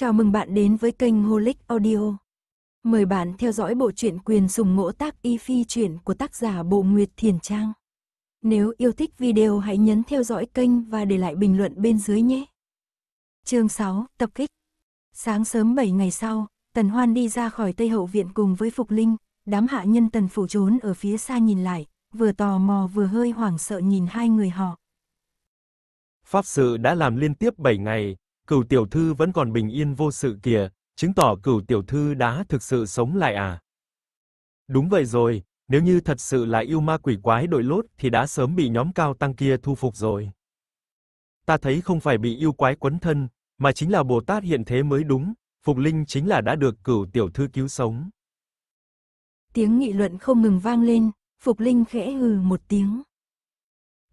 Chào mừng bạn đến với kênh Holic Audio. Mời bạn theo dõi bộ truyện quyền sùng ngỗ tác y phi truyện của tác giả Bộ Nguyệt Thiền Trang. Nếu yêu thích video hãy nhấn theo dõi kênh và để lại bình luận bên dưới nhé. Chương 6, tập kích. Sáng sớm 7 ngày sau, Tần Hoan đi ra khỏi Tây Hậu Viện cùng với Phục Linh, đám hạ nhân Tần Phủ trốn ở phía xa nhìn lại, vừa tò mò vừa hơi hoảng sợ nhìn hai người họ. Pháp sự đã làm liên tiếp 7 ngày, cửu tiểu thư vẫn còn bình yên vô sự kìa, chứng tỏ cửu tiểu thư đã thực sự sống lại à. Đúng vậy rồi, nếu như thật sự là yêu ma quỷ quái đội lốt thì đã sớm bị nhóm cao tăng kia thu phục rồi. Ta thấy không phải bị yêu quái quấn thân, mà chính là Bồ Tát hiện thế mới đúng, Phục Linh chính là đã được cửu tiểu thư cứu sống. Tiếng nghị luận không ngừng vang lên, Phục Linh khẽ hừ một tiếng.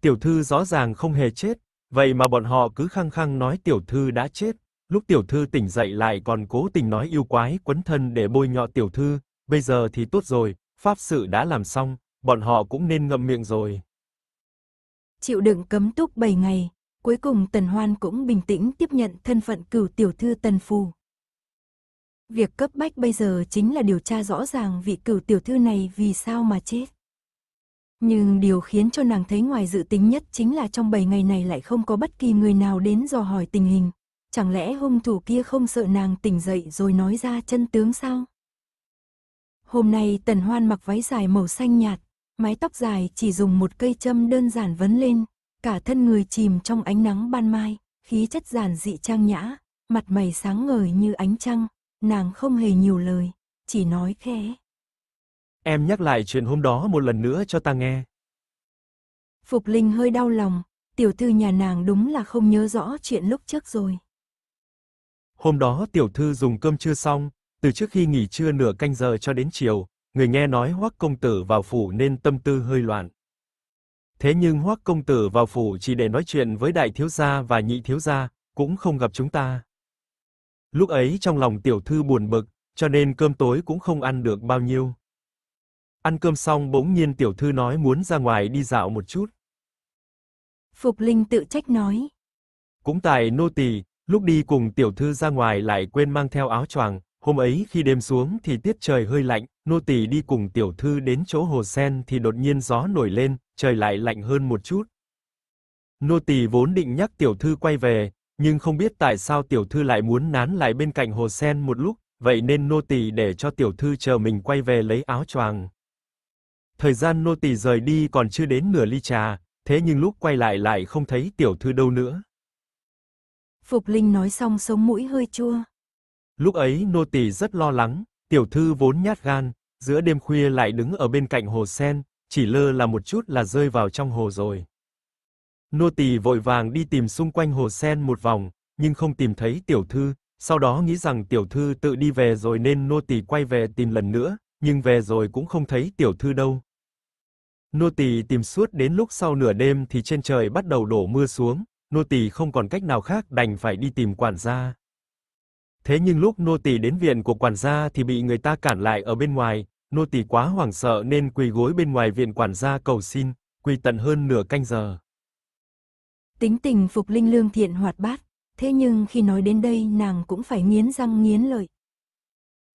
Tiểu thư rõ ràng không hề chết, Vậy mà bọn họ cứ khăng khăng nói tiểu thư đã chết, lúc tiểu thư tỉnh dậy lại còn cố tình nói yêu quái quấn thân để bôi nhọ tiểu thư, bây giờ thì tốt rồi, pháp sự đã làm xong, bọn họ cũng nên ngậm miệng rồi. Chịu đựng cấm túc 7 ngày, cuối cùng Tần Hoan cũng bình tĩnh tiếp nhận thân phận cửu tiểu thư Tần Phu. Việc cấp bách bây giờ chính là điều tra rõ ràng vị cửu tiểu thư này vì sao mà chết. Nhưng điều khiến cho nàng thấy ngoài dự tính nhất chính là trong 7 ngày này lại không có bất kỳ người nào đến dò hỏi tình hình. Chẳng lẽ hung thủ kia không sợ nàng tỉnh dậy rồi nói ra chân tướng sao? Hôm nay tần hoan mặc váy dài màu xanh nhạt, mái tóc dài chỉ dùng một cây châm đơn giản vấn lên, cả thân người chìm trong ánh nắng ban mai, khí chất giản dị trang nhã, mặt mày sáng ngời như ánh trăng, nàng không hề nhiều lời, chỉ nói khẽ. Em nhắc lại chuyện hôm đó một lần nữa cho ta nghe. Phục Linh hơi đau lòng, tiểu thư nhà nàng đúng là không nhớ rõ chuyện lúc trước rồi. Hôm đó tiểu thư dùng cơm chưa xong, từ trước khi nghỉ trưa nửa canh giờ cho đến chiều, người nghe nói Hoắc công tử vào phủ nên tâm tư hơi loạn. Thế nhưng Hoắc công tử vào phủ chỉ để nói chuyện với đại thiếu gia và nhị thiếu gia, cũng không gặp chúng ta. Lúc ấy trong lòng tiểu thư buồn bực, cho nên cơm tối cũng không ăn được bao nhiêu. Ăn cơm xong bỗng nhiên tiểu thư nói muốn ra ngoài đi dạo một chút. Phục Linh tự trách nói. Cũng tại nô tỳ, lúc đi cùng tiểu thư ra ngoài lại quên mang theo áo choàng, hôm ấy khi đêm xuống thì tiết trời hơi lạnh, nô tỳ đi cùng tiểu thư đến chỗ hồ sen thì đột nhiên gió nổi lên, trời lại lạnh hơn một chút. Nô tỳ vốn định nhắc tiểu thư quay về, nhưng không biết tại sao tiểu thư lại muốn nán lại bên cạnh hồ sen một lúc, vậy nên nô tỳ để cho tiểu thư chờ mình quay về lấy áo choàng thời gian nô tỳ rời đi còn chưa đến nửa ly trà, thế nhưng lúc quay lại lại không thấy tiểu thư đâu nữa. Phục Linh nói xong sống mũi hơi chua. Lúc ấy nô tỳ rất lo lắng, tiểu thư vốn nhát gan, giữa đêm khuya lại đứng ở bên cạnh hồ sen, chỉ lơ là một chút là rơi vào trong hồ rồi. Nô tỳ vội vàng đi tìm xung quanh hồ sen một vòng, nhưng không tìm thấy tiểu thư, sau đó nghĩ rằng tiểu thư tự đi về rồi nên nô tỳ quay về tìm lần nữa, nhưng về rồi cũng không thấy tiểu thư đâu. Nô tỳ tìm suốt đến lúc sau nửa đêm thì trên trời bắt đầu đổ mưa xuống, nô tỳ không còn cách nào khác đành phải đi tìm quản gia. Thế nhưng lúc nô tỳ đến viện của quản gia thì bị người ta cản lại ở bên ngoài, nô tỳ quá hoảng sợ nên quỳ gối bên ngoài viện quản gia cầu xin, quỳ tận hơn nửa canh giờ. Tính tình Phục Linh lương thiện hoạt bát, thế nhưng khi nói đến đây nàng cũng phải nghiến răng nghiến lợi.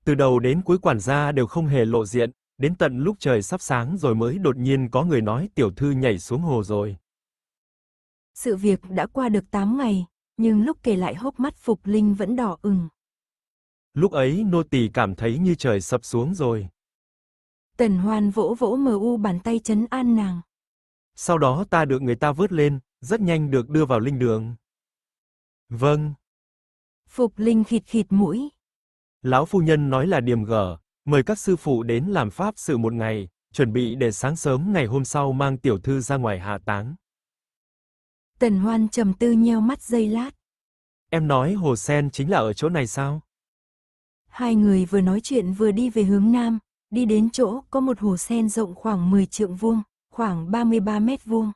Từ đầu đến cuối quản gia đều không hề lộ diện, đến tận lúc trời sắp sáng rồi mới đột nhiên có người nói tiểu thư nhảy xuống hồ rồi. Sự việc đã qua được 8 ngày, nhưng lúc kể lại hốc mắt Phục Linh vẫn đỏ ửng. Lúc ấy nô tỳ cảm thấy như trời sập xuống rồi. Tần Hoan vỗ vỗ mờ u bàn tay chấn an nàng. Sau đó ta được người ta vớt lên, rất nhanh được đưa vào linh đường. Vâng. Phục Linh khịt khịt mũi. Lão phu nhân nói là điềm gở, mời các sư phụ đến làm pháp sự một ngày, chuẩn bị để sáng sớm ngày hôm sau mang tiểu thư ra ngoài hạ táng. Tần Hoan trầm tư nheo mắt giây lát. Em nói Hồ Sen chính là ở chỗ này sao? Hai người vừa nói chuyện vừa đi về hướng nam, đi đến chỗ có một hồ sen rộng khoảng 10 trượng vuông, khoảng 33 mét vuông.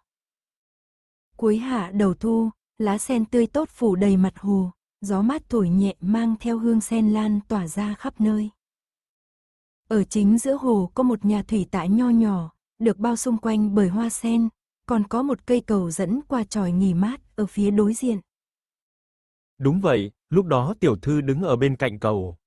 Cuối hạ đầu thu, lá sen tươi tốt phủ đầy mặt hồ, gió mát thổi nhẹ mang theo hương sen lan tỏa ra khắp nơi. Ở chính giữa hồ có một nhà thủy tạ nho nhỏ, được bao xung quanh bởi hoa sen, còn có một cây cầu dẫn qua tròi nghỉ mát ở phía đối diện. Đúng vậy, lúc đó tiểu thư đứng ở bên cạnh cầu.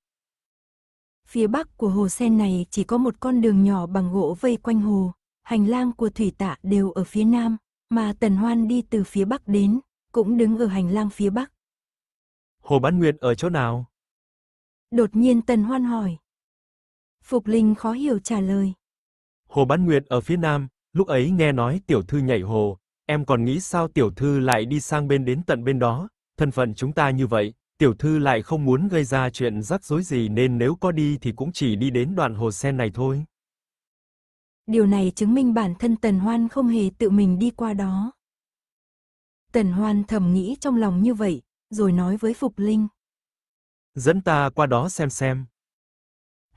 Phía bắc của hồ sen này chỉ có một con đường nhỏ bằng gỗ vây quanh hồ, hành lang của thủy tạ đều ở phía nam, mà Tần Hoan đi từ phía bắc đến, cũng đứng ở hành lang phía bắc. Hồ Bán Nguyệt ở chỗ nào? Đột nhiên Tần Hoan hỏi. Phục Linh khó hiểu trả lời. Hồ Bán Nguyệt ở phía nam, lúc ấy nghe nói tiểu thư nhảy hồ, em còn nghĩ sao tiểu thư lại đi sang bên đến tận bên đó, thân phận chúng ta như vậy, tiểu thư lại không muốn gây ra chuyện rắc rối gì nên nếu có đi thì cũng chỉ đi đến đoạn hồ sen này thôi. Điều này chứng minh bản thân Tần Hoan không hề tự mình đi qua đó. Tần Hoan thầm nghĩ trong lòng như vậy, rồi nói với Phục Linh. Dẫn ta qua đó xem xem.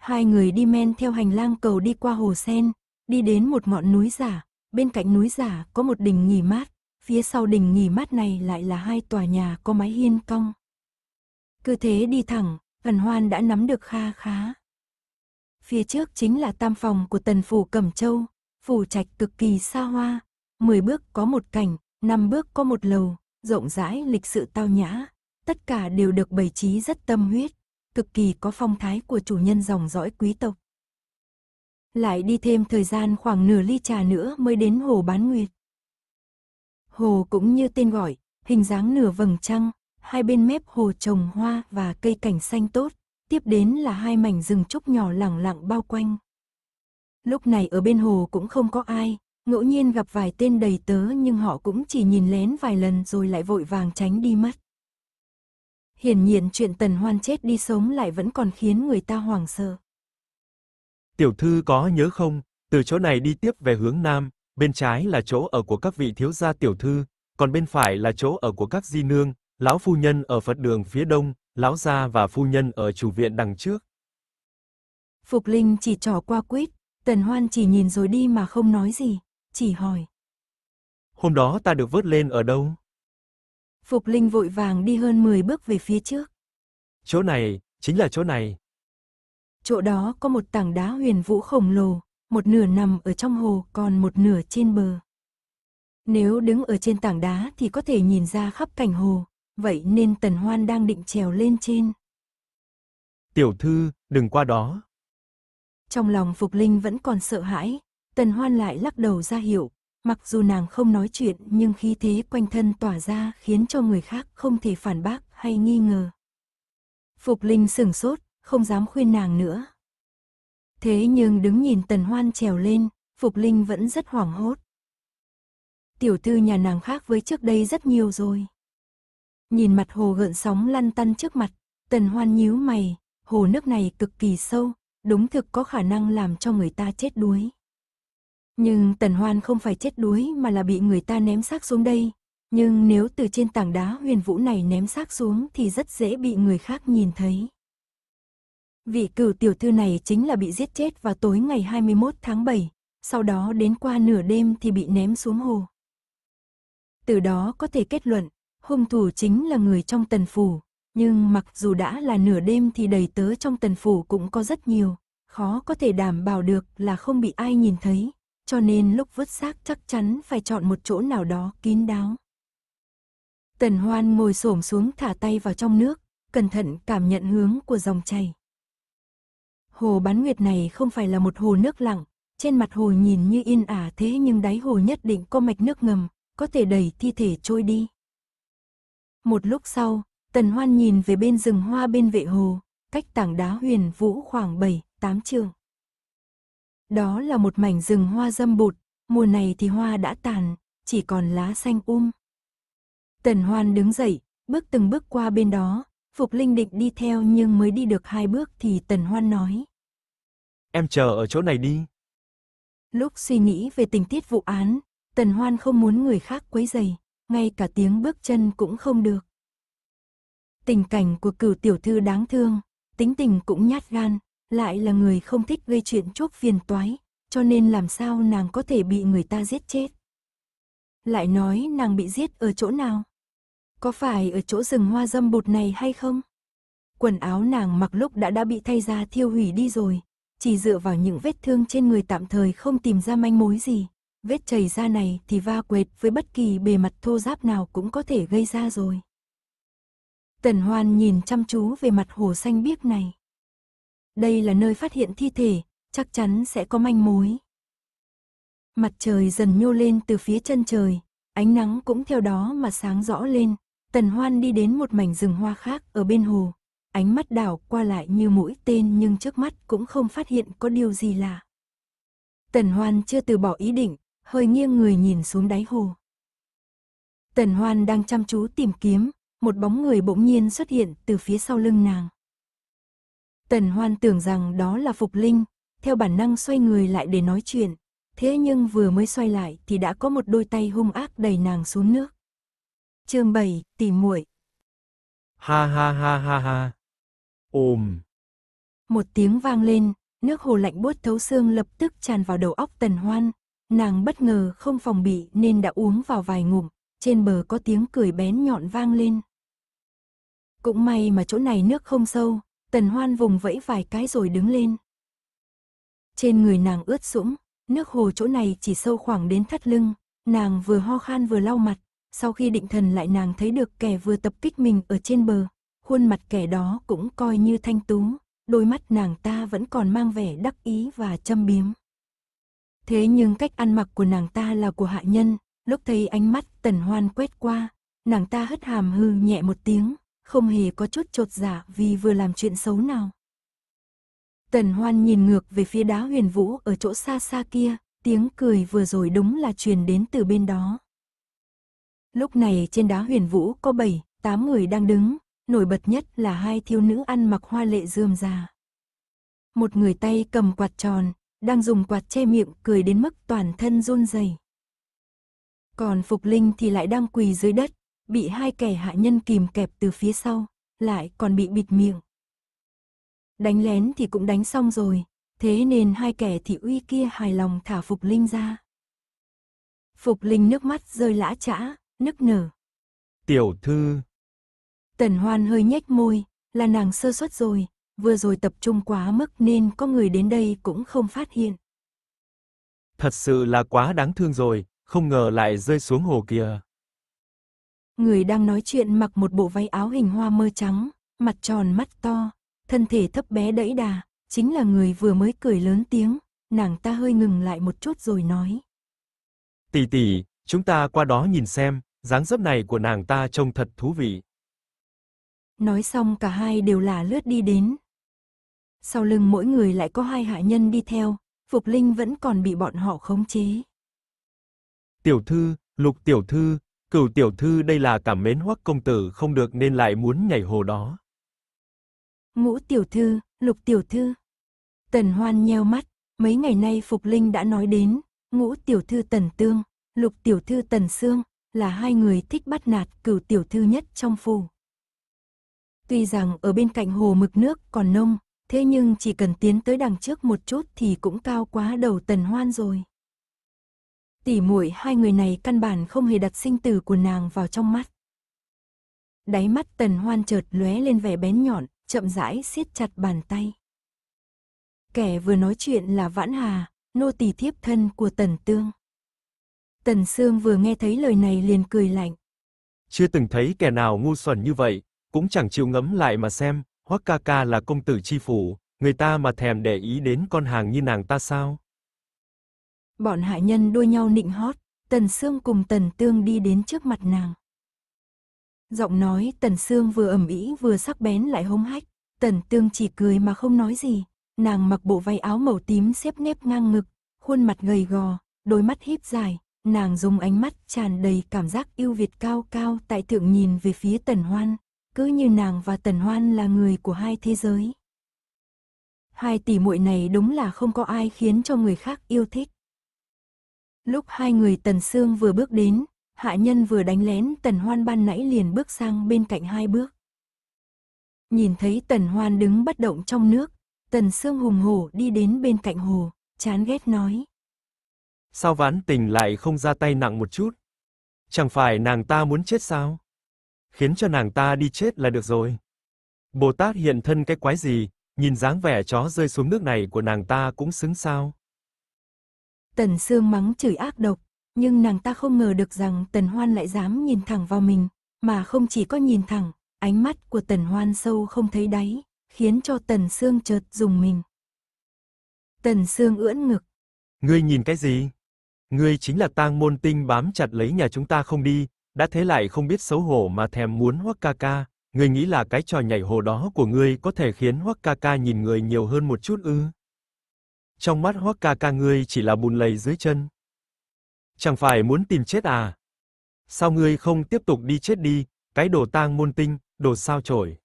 Hai người đi men theo hành lang cầu đi qua hồ sen, đi đến một ngọn núi giả, bên cạnh núi giả có một đỉnh nghỉ mát, phía sau đỉnh nghỉ mát này lại là hai tòa nhà có mái hiên cong. Cứ thế đi thẳng, Ẩn Hoan đã nắm được kha khá. Phía trước chính là tam phòng của tần phủ Cẩm Châu, phủ trạch cực kỳ xa hoa, Mười bước có một cảnh, năm bước có một lầu, rộng rãi lịch sự tao nhã, tất cả đều được bày trí rất tâm huyết cực kỳ có phong thái của chủ nhân dòng dõi quý tộc. Lại đi thêm thời gian khoảng nửa ly trà nữa mới đến hồ bán nguyệt. Hồ cũng như tên gọi, hình dáng nửa vầng trăng, hai bên mép hồ trồng hoa và cây cảnh xanh tốt, tiếp đến là hai mảnh rừng trúc nhỏ lẳng lặng bao quanh. Lúc này ở bên hồ cũng không có ai, ngẫu nhiên gặp vài tên đầy tớ nhưng họ cũng chỉ nhìn lén vài lần rồi lại vội vàng tránh đi mất. Hiển nhiên chuyện Tần Hoan chết đi sống lại vẫn còn khiến người ta hoảng sợ. Tiểu thư có nhớ không, từ chỗ này đi tiếp về hướng nam, bên trái là chỗ ở của các vị thiếu gia tiểu thư, còn bên phải là chỗ ở của các di nương, lão phu nhân ở Phật đường phía đông, lão gia và phu nhân ở chủ viện đằng trước. Phục Linh chỉ trò qua quýt, Tần Hoan chỉ nhìn rồi đi mà không nói gì, chỉ hỏi. Hôm đó ta được vớt lên ở đâu? Phục Linh vội vàng đi hơn 10 bước về phía trước. Chỗ này, chính là chỗ này. Chỗ đó có một tảng đá huyền vũ khổng lồ, một nửa nằm ở trong hồ còn một nửa trên bờ. Nếu đứng ở trên tảng đá thì có thể nhìn ra khắp cảnh hồ, vậy nên Tần Hoan đang định trèo lên trên. Tiểu thư, đừng qua đó. Trong lòng Phục Linh vẫn còn sợ hãi, Tần Hoan lại lắc đầu ra hiệu, Mặc dù nàng không nói chuyện nhưng khí thế quanh thân tỏa ra khiến cho người khác không thể phản bác hay nghi ngờ. Phục Linh sửng sốt, không dám khuyên nàng nữa. Thế nhưng đứng nhìn Tần Hoan trèo lên, Phục Linh vẫn rất hoảng hốt. Tiểu thư nhà nàng khác với trước đây rất nhiều rồi. Nhìn mặt hồ gợn sóng lăn tăn trước mặt, Tần Hoan nhíu mày, hồ nước này cực kỳ sâu, đúng thực có khả năng làm cho người ta chết đuối. Nhưng tần hoan không phải chết đuối mà là bị người ta ném xác xuống đây. Nhưng nếu từ trên tảng đá huyền vũ này ném xác xuống thì rất dễ bị người khác nhìn thấy. Vị cửu tiểu thư này chính là bị giết chết vào tối ngày 21 tháng 7, sau đó đến qua nửa đêm thì bị ném xuống hồ. Từ đó có thể kết luận, hung thủ chính là người trong tần phủ, nhưng mặc dù đã là nửa đêm thì đầy tớ trong tần phủ cũng có rất nhiều, khó có thể đảm bảo được là không bị ai nhìn thấy, cho nên lúc vứt xác chắc chắn phải chọn một chỗ nào đó kín đáo. Tần Hoan ngồi xổm xuống thả tay vào trong nước, cẩn thận cảm nhận hướng của dòng chảy. Hồ bán nguyệt này không phải là một hồ nước lặng, trên mặt hồ nhìn như yên ả thế nhưng đáy hồ nhất định có mạch nước ngầm, có thể đẩy thi thể trôi đi. Một lúc sau, Tần Hoan nhìn về bên rừng hoa bên vệ hồ, cách tảng đá huyền vũ khoảng 7, 8 trường. Đó là một mảnh rừng hoa dâm bụt, mùa này thì hoa đã tàn, chỉ còn lá xanh um. Tần Hoan đứng dậy, bước từng bước qua bên đó, Phục Linh định đi theo nhưng mới đi được hai bước thì Tần Hoan nói. Em chờ ở chỗ này đi. Lúc suy nghĩ về tình tiết vụ án, Tần Hoan không muốn người khác quấy rầy, ngay cả tiếng bước chân cũng không được. Tình cảnh của cửu tiểu thư đáng thương, tính tình cũng nhát gan, lại là người không thích gây chuyện chốt phiền toái, cho nên làm sao nàng có thể bị người ta giết chết. Lại nói nàng bị giết ở chỗ nào? Có phải ở chỗ rừng hoa dâm bụt này hay không? Quần áo nàng mặc lúc đã đã bị thay ra thiêu hủy đi rồi, chỉ dựa vào những vết thương trên người tạm thời không tìm ra manh mối gì. Vết chảy da này thì va quệt với bất kỳ bề mặt thô giáp nào cũng có thể gây ra rồi. Tần Hoan nhìn chăm chú về mặt hồ xanh biếc này. Đây là nơi phát hiện thi thể, chắc chắn sẽ có manh mối. Mặt trời dần nhô lên từ phía chân trời, ánh nắng cũng theo đó mà sáng rõ lên. Tần Hoan đi đến một mảnh rừng hoa khác ở bên hồ, ánh mắt đảo qua lại như mũi tên nhưng trước mắt cũng không phát hiện có điều gì lạ. Tần Hoan chưa từ bỏ ý định, hơi nghiêng người nhìn xuống đáy hồ. Tần Hoan đang chăm chú tìm kiếm, một bóng người bỗng nhiên xuất hiện từ phía sau lưng nàng. Tần Hoan tưởng rằng đó là Phục Linh, theo bản năng xoay người lại để nói chuyện. Thế nhưng vừa mới xoay lại thì đã có một đôi tay hung ác đẩy nàng xuống nước. Chương 7, tỉ muội. Ha ha ha ha ha. Ồm. Một tiếng vang lên, nước hồ lạnh buốt thấu xương lập tức tràn vào đầu óc Tần Hoan, nàng bất ngờ không phòng bị nên đã uống vào vài ngụm, trên bờ có tiếng cười bén nhọn vang lên. Cũng may mà chỗ này nước không sâu, Tần Hoan vùng vẫy vài cái rồi đứng lên. Trên người nàng ướt sũng, nước hồ chỗ này chỉ sâu khoảng đến thắt lưng, nàng vừa ho khan vừa lau mặt, sau khi định thần lại nàng thấy được kẻ vừa tập kích mình ở trên bờ, khuôn mặt kẻ đó cũng coi như thanh tú, đôi mắt nàng ta vẫn còn mang vẻ đắc ý và châm biếm. Thế nhưng cách ăn mặc của nàng ta là của hạ nhân, lúc thấy ánh mắt tần hoan quét qua, nàng ta hất hàm hư nhẹ một tiếng, không hề có chút trột giả dạ vì vừa làm chuyện xấu nào. Tần Hoan nhìn ngược về phía đá huyền vũ ở chỗ xa xa kia, tiếng cười vừa rồi đúng là truyền đến từ bên đó. Lúc này trên đá huyền vũ có 7, 8 người đang đứng, nổi bật nhất là hai thiếu nữ ăn mặc hoa lệ rườm già, Một người tay cầm quạt tròn, đang dùng quạt che miệng cười đến mức toàn thân run rẩy. Còn Phục Linh thì lại đang quỳ dưới đất, bị hai kẻ hạ nhân kìm kẹp từ phía sau, lại còn bị bịt miệng. Đánh lén thì cũng đánh xong rồi, thế nên hai kẻ thị uy kia hài lòng thả Phục Linh ra. Phục Linh nước mắt rơi lã chã, nức nở. Tiểu thư. Tần Hoan hơi nhếch môi, là nàng sơ suất rồi, vừa rồi tập trung quá mức nên có người đến đây cũng không phát hiện. Thật sự là quá đáng thương rồi, không ngờ lại rơi xuống hồ kia. Người đang nói chuyện mặc một bộ váy áo hình hoa mơ trắng, mặt tròn mắt to, thân thể thấp bé đẫy đà, chính là người vừa mới cười lớn tiếng, nàng ta hơi ngừng lại một chút rồi nói. Tỷ tỷ, chúng ta qua đó nhìn xem, dáng dấp này của nàng ta trông thật thú vị. Nói xong cả hai đều là lướt đi đến. Sau lưng mỗi người lại có hai hạ nhân đi theo, Phục Linh vẫn còn bị bọn họ khống chế. Tiểu thư, Lục tiểu thư, Cửu tiểu thư đây là cảm mến hoắc công tử không được nên lại muốn nhảy hồ đó. Ngũ tiểu thư, lục tiểu thư. Tần hoan nheo mắt, mấy ngày nay Phục Linh đã nói đến, ngũ tiểu thư tần tương, lục tiểu thư tần xương là hai người thích bắt nạt cửu tiểu thư nhất trong phủ. Tuy rằng ở bên cạnh hồ mực nước còn nông, thế nhưng chỉ cần tiến tới đằng trước một chút thì cũng cao quá đầu tần hoan rồi. Tỉ muội hai người này căn bản không hề đặt sinh tử của nàng vào trong mắt. Đáy mắt tần hoan chợt lóe lên vẻ bén nhọn, chậm rãi siết chặt bàn tay. Kẻ vừa nói chuyện là Vãn Hà, nô tỳ thiếp thân của Tần Tương. Tần Sương vừa nghe thấy lời này liền cười lạnh. Chưa từng thấy kẻ nào ngu xuẩn như vậy, cũng chẳng chịu ngẫm lại mà xem, Hoắc ca ca là công tử chi phủ, người ta mà thèm để ý đến con hàng như nàng ta sao? Bọn hạ nhân đua nhau nịnh hót, Tần Sương cùng Tần Tương đi đến trước mặt nàng. Giọng nói Tần Sương vừa ẩm ý vừa sắc bén lại hống hách, Tần Tương chỉ cười mà không nói gì, nàng mặc bộ váy áo màu tím xếp nếp ngang ngực, khuôn mặt gầy gò, đôi mắt híp dài, nàng dùng ánh mắt tràn đầy cảm giác yêu Việt cao cao tại thượng nhìn về phía Tần Hoan, cứ như nàng và Tần Hoan là người của hai thế giới. Hai tỷ muội này đúng là không có ai khiến cho người khác yêu thích. Lúc hai người Tần Sương vừa bước đến, hạ nhân vừa đánh lén Tần Hoan ban nãy liền bước sang bên cạnh hai bước. Nhìn thấy Tần Hoan đứng bất động trong nước, Tần Sương hùng hổ đi đến bên cạnh hồ, chán ghét nói. Sao ván tình lại không ra tay nặng một chút? Chẳng phải nàng ta muốn chết sao? Khiến cho nàng ta đi chết là được rồi. Bồ Tát hiện thân cái quái gì, nhìn dáng vẻ chó rơi xuống nước này của nàng ta cũng xứng sao? Tần Sương mắng chửi ác độc, nhưng nàng ta không ngờ được rằng Tần Hoan lại dám nhìn thẳng vào mình, mà không chỉ có nhìn thẳng, ánh mắt của Tần Hoan sâu không thấy đáy, khiến cho Tần Sương chợt dùng mình. Tần Sương ưỡn ngực. Ngươi nhìn cái gì? Ngươi chính là tang môn tinh bám chặt lấy nhà chúng ta không đi, đã thế lại không biết xấu hổ mà thèm muốn hoắc ca ca, ngươi nghĩ là cái trò nhảy hồ đó của ngươi có thể khiến hoắc ca ca nhìn người nhiều hơn một chút ư? Trong mắt Hoắc ca ca ngươi chỉ là bùn lầy dưới chân. Chẳng phải muốn tìm chết à? Sao ngươi không tiếp tục đi chết đi, cái đồ tang môn tinh, đồ sao chổi.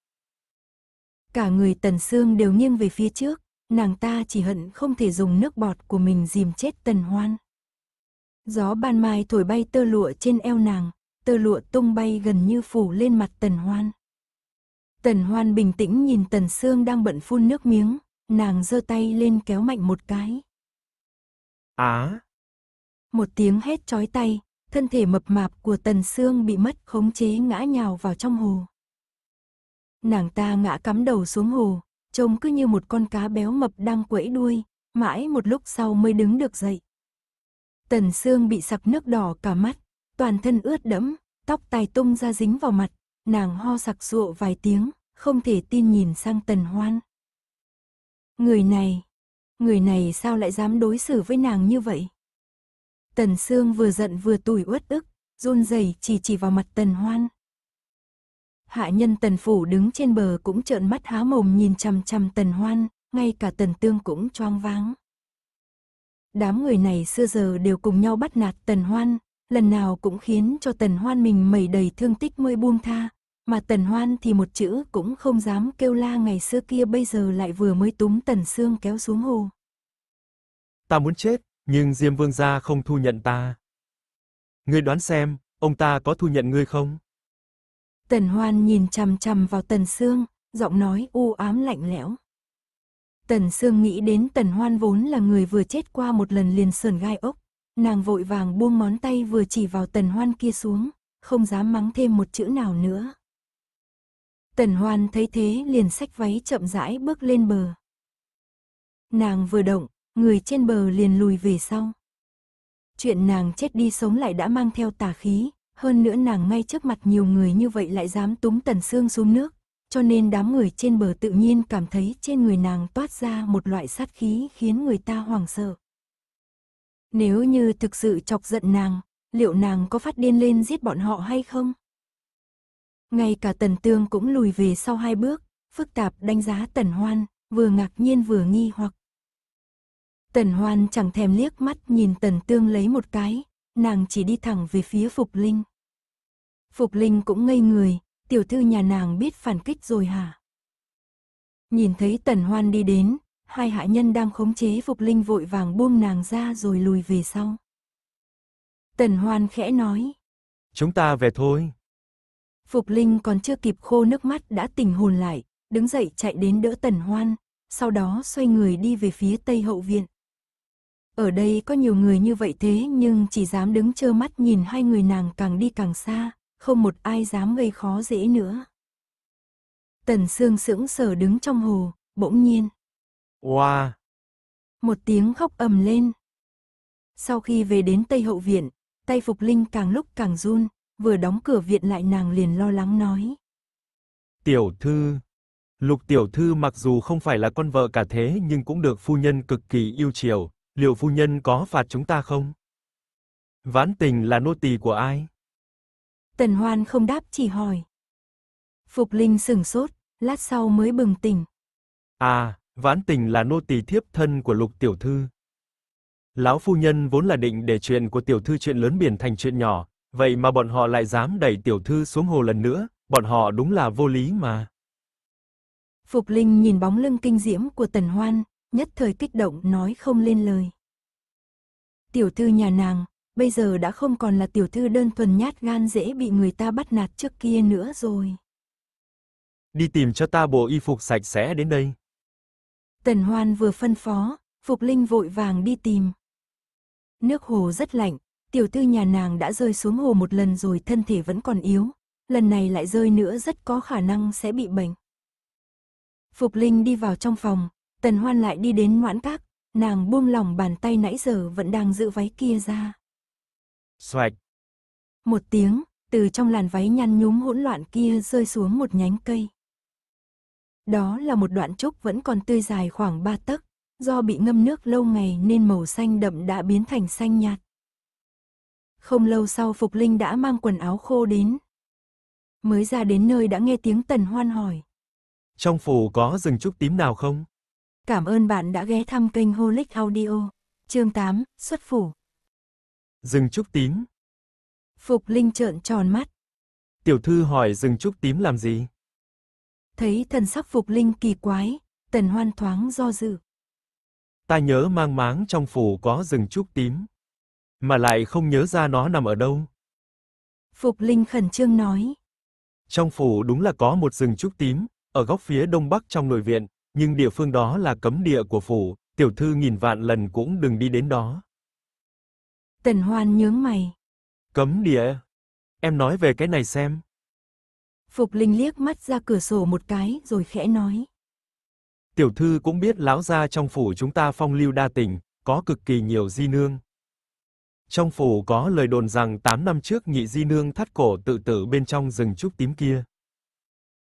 Cả người Tần Sương đều nghiêng về phía trước, nàng ta chỉ hận không thể dùng nước bọt của mình dìm chết Tần Hoan. Gió ban mai thổi bay tơ lụa trên eo nàng, tơ lụa tung bay gần như phủ lên mặt Tần Hoan. Tần Hoan bình tĩnh nhìn Tần Sương đang bận phun nước miếng, Nàng giơ tay lên kéo mạnh một cái. Á! Một tiếng hét chói tay, thân thể mập mạp của Tần Sương bị mất khống chế ngã nhào vào trong hồ. Nàng ta ngã cắm đầu xuống hồ, trông cứ như một con cá béo mập đang quẫy đuôi, mãi một lúc sau mới đứng được dậy. Tần Sương bị sặc nước đỏ cả mắt, toàn thân ướt đẫm, tóc tai tung ra dính vào mặt, nàng ho sặc sụa vài tiếng, không thể tin nhìn sang Tần Hoan. Người này, người này sao lại dám đối xử với nàng như vậy? Tần Sương vừa giận vừa tủi uất ức, run rẩy chỉ chỉ vào mặt Tần Hoan. Hạ nhân Tần Phủ đứng trên bờ cũng trợn mắt há mồm nhìn chằm chằm Tần Hoan, ngay cả Tần Tương cũng choang váng. Đám người này xưa giờ đều cùng nhau bắt nạt Tần Hoan, lần nào cũng khiến cho Tần Hoan mình mẩy đầy thương tích mới buông tha, mà Tần Hoan thì một chữ cũng không dám kêu la ngày xưa kia bây giờ lại vừa mới túm Tần Sương kéo xuống hồ. Ta muốn chết, nhưng Diêm Vương gia không thu nhận ta. Ngươi đoán xem, ông ta có thu nhận ngươi không? Tần Hoan nhìn chằm chằm vào Tần Sương, giọng nói u ám lạnh lẽo. Tần Sương nghĩ đến Tần Hoan vốn là người vừa chết qua một lần liền sườn gai ốc, nàng vội vàng buông món tay vừa chỉ vào Tần Hoan kia xuống, không dám mắng thêm một chữ nào nữa. Tần Hoan thấy thế liền xách váy chậm rãi bước lên bờ. Nàng vừa động, người trên bờ liền lùi về sau. Chuyện nàng chết đi sống lại đã mang theo tà khí, hơn nữa nàng ngay trước mặt nhiều người như vậy lại dám túng Tần xương xuống nước, cho nên đám người trên bờ tự nhiên cảm thấy trên người nàng toát ra một loại sát khí khiến người ta hoảng sợ. Nếu như thực sự chọc giận nàng, liệu nàng có phát điên lên giết bọn họ hay không? Ngay cả Tần Tương cũng lùi về sau hai bước, phức tạp đánh giá Tần Hoan, vừa ngạc nhiên vừa nghi hoặc. Tần Hoan chẳng thèm liếc mắt nhìn Tần Tương lấy một cái, nàng chỉ đi thẳng về phía Phục Linh. Phục Linh cũng ngây người, tiểu thư nhà nàng biết phản kích rồi hả? Nhìn thấy Tần Hoan đi đến, hai hạ nhân đang khống chế Phục Linh vội vàng buông nàng ra rồi lùi về sau. Tần Hoan khẽ nói. Chúng ta về thôi. Phục Linh còn chưa kịp khô nước mắt đã tỉnh hồn lại, đứng dậy chạy đến đỡ Tần Hoan, sau đó xoay người đi về phía Tây Hậu Viện. Ở đây có nhiều người như vậy thế nhưng chỉ dám đứng trơ mắt nhìn hai người nàng càng đi càng xa, không một ai dám gây khó dễ nữa. Tần Sương sững sờ đứng trong hồ, bỗng nhiên. Wow! Một tiếng khóc ầm lên. Sau khi về đến Tây Hậu Viện, tay Phục Linh càng lúc càng run, vừa đóng cửa viện lại nàng liền lo lắng nói. Tiểu thư, lục tiểu thư mặc dù không phải là con vợ cả thế nhưng cũng được phu nhân cực kỳ yêu chiều, liệu phu nhân có phạt chúng ta không? ván tình là nô tỳ của ai? Tần Hoan không đáp chỉ hỏi. Phục Linh sửng sốt, lát sau mới bừng tỉnh. À, ván Tình là nô tỳ thiếp thân của Lục tiểu thư. Lão phu nhân vốn là định để chuyện của tiểu thư chuyện lớn biển thành chuyện nhỏ, Vậy mà bọn họ lại dám đẩy tiểu thư xuống hồ lần nữa, bọn họ đúng là vô lý mà. Phục Linh nhìn bóng lưng kinh diễm của Tần Hoan, nhất thời kích động nói không lên lời. Tiểu thư nhà nàng, bây giờ đã không còn là tiểu thư đơn thuần nhát gan dễ bị người ta bắt nạt trước kia nữa rồi. Đi tìm cho ta bộ y phục sạch sẽ đến đây. Tần Hoan vừa phân phó, Phục Linh vội vàng đi tìm. Nước hồ rất lạnh, tiểu tư nhà nàng đã rơi xuống hồ một lần rồi thân thể vẫn còn yếu, lần này lại rơi nữa rất có khả năng sẽ bị bệnh. Phục Linh đi vào trong phòng, Tần Hoan lại đi đến ngoãn các, nàng buông lỏng bàn tay nãy giờ vẫn đang giữ váy kia ra. Xoạch! Một tiếng, từ trong làn váy nhăn nhúm hỗn loạn kia rơi xuống một nhánh cây. Đó là một đoạn trúc vẫn còn tươi dài khoảng ba tấc, do bị ngâm nước lâu ngày nên màu xanh đậm đã biến thành xanh nhạt. Không lâu sau Phục Linh đã mang quần áo khô đến. Mới ra đến nơi đã nghe tiếng Tần Hoan hỏi. Trong phủ có rừng trúc tím nào không? Cảm ơn bạn đã ghé thăm kênh Holic Audio. Chương 8, xuất phủ. Rừng trúc tím. Phục Linh trợn tròn mắt. Tiểu thư hỏi rừng trúc tím làm gì? Thấy thần sắc Phục Linh kỳ quái, Tần Hoan thoáng do dự. Ta nhớ mang máng trong phủ có rừng trúc tím. Mà lại không nhớ ra nó nằm ở đâu. Phục Linh khẩn trương nói. Trong phủ đúng là có một rừng trúc tím, ở góc phía đông bắc trong nội viện, nhưng địa phương đó là cấm địa của phủ, tiểu thư nghìn vạn lần cũng đừng đi đến đó. Tần Hoan nhướng mày. Cấm địa? Em nói về cái này xem. Phục Linh liếc mắt ra cửa sổ một cái rồi khẽ nói. Tiểu thư cũng biết lão gia trong phủ chúng ta phong lưu đa tình, có cực kỳ nhiều di nương. Trong phủ có lời đồn rằng 8 năm trước nhị di nương thắt cổ tự tử bên trong rừng trúc tím kia.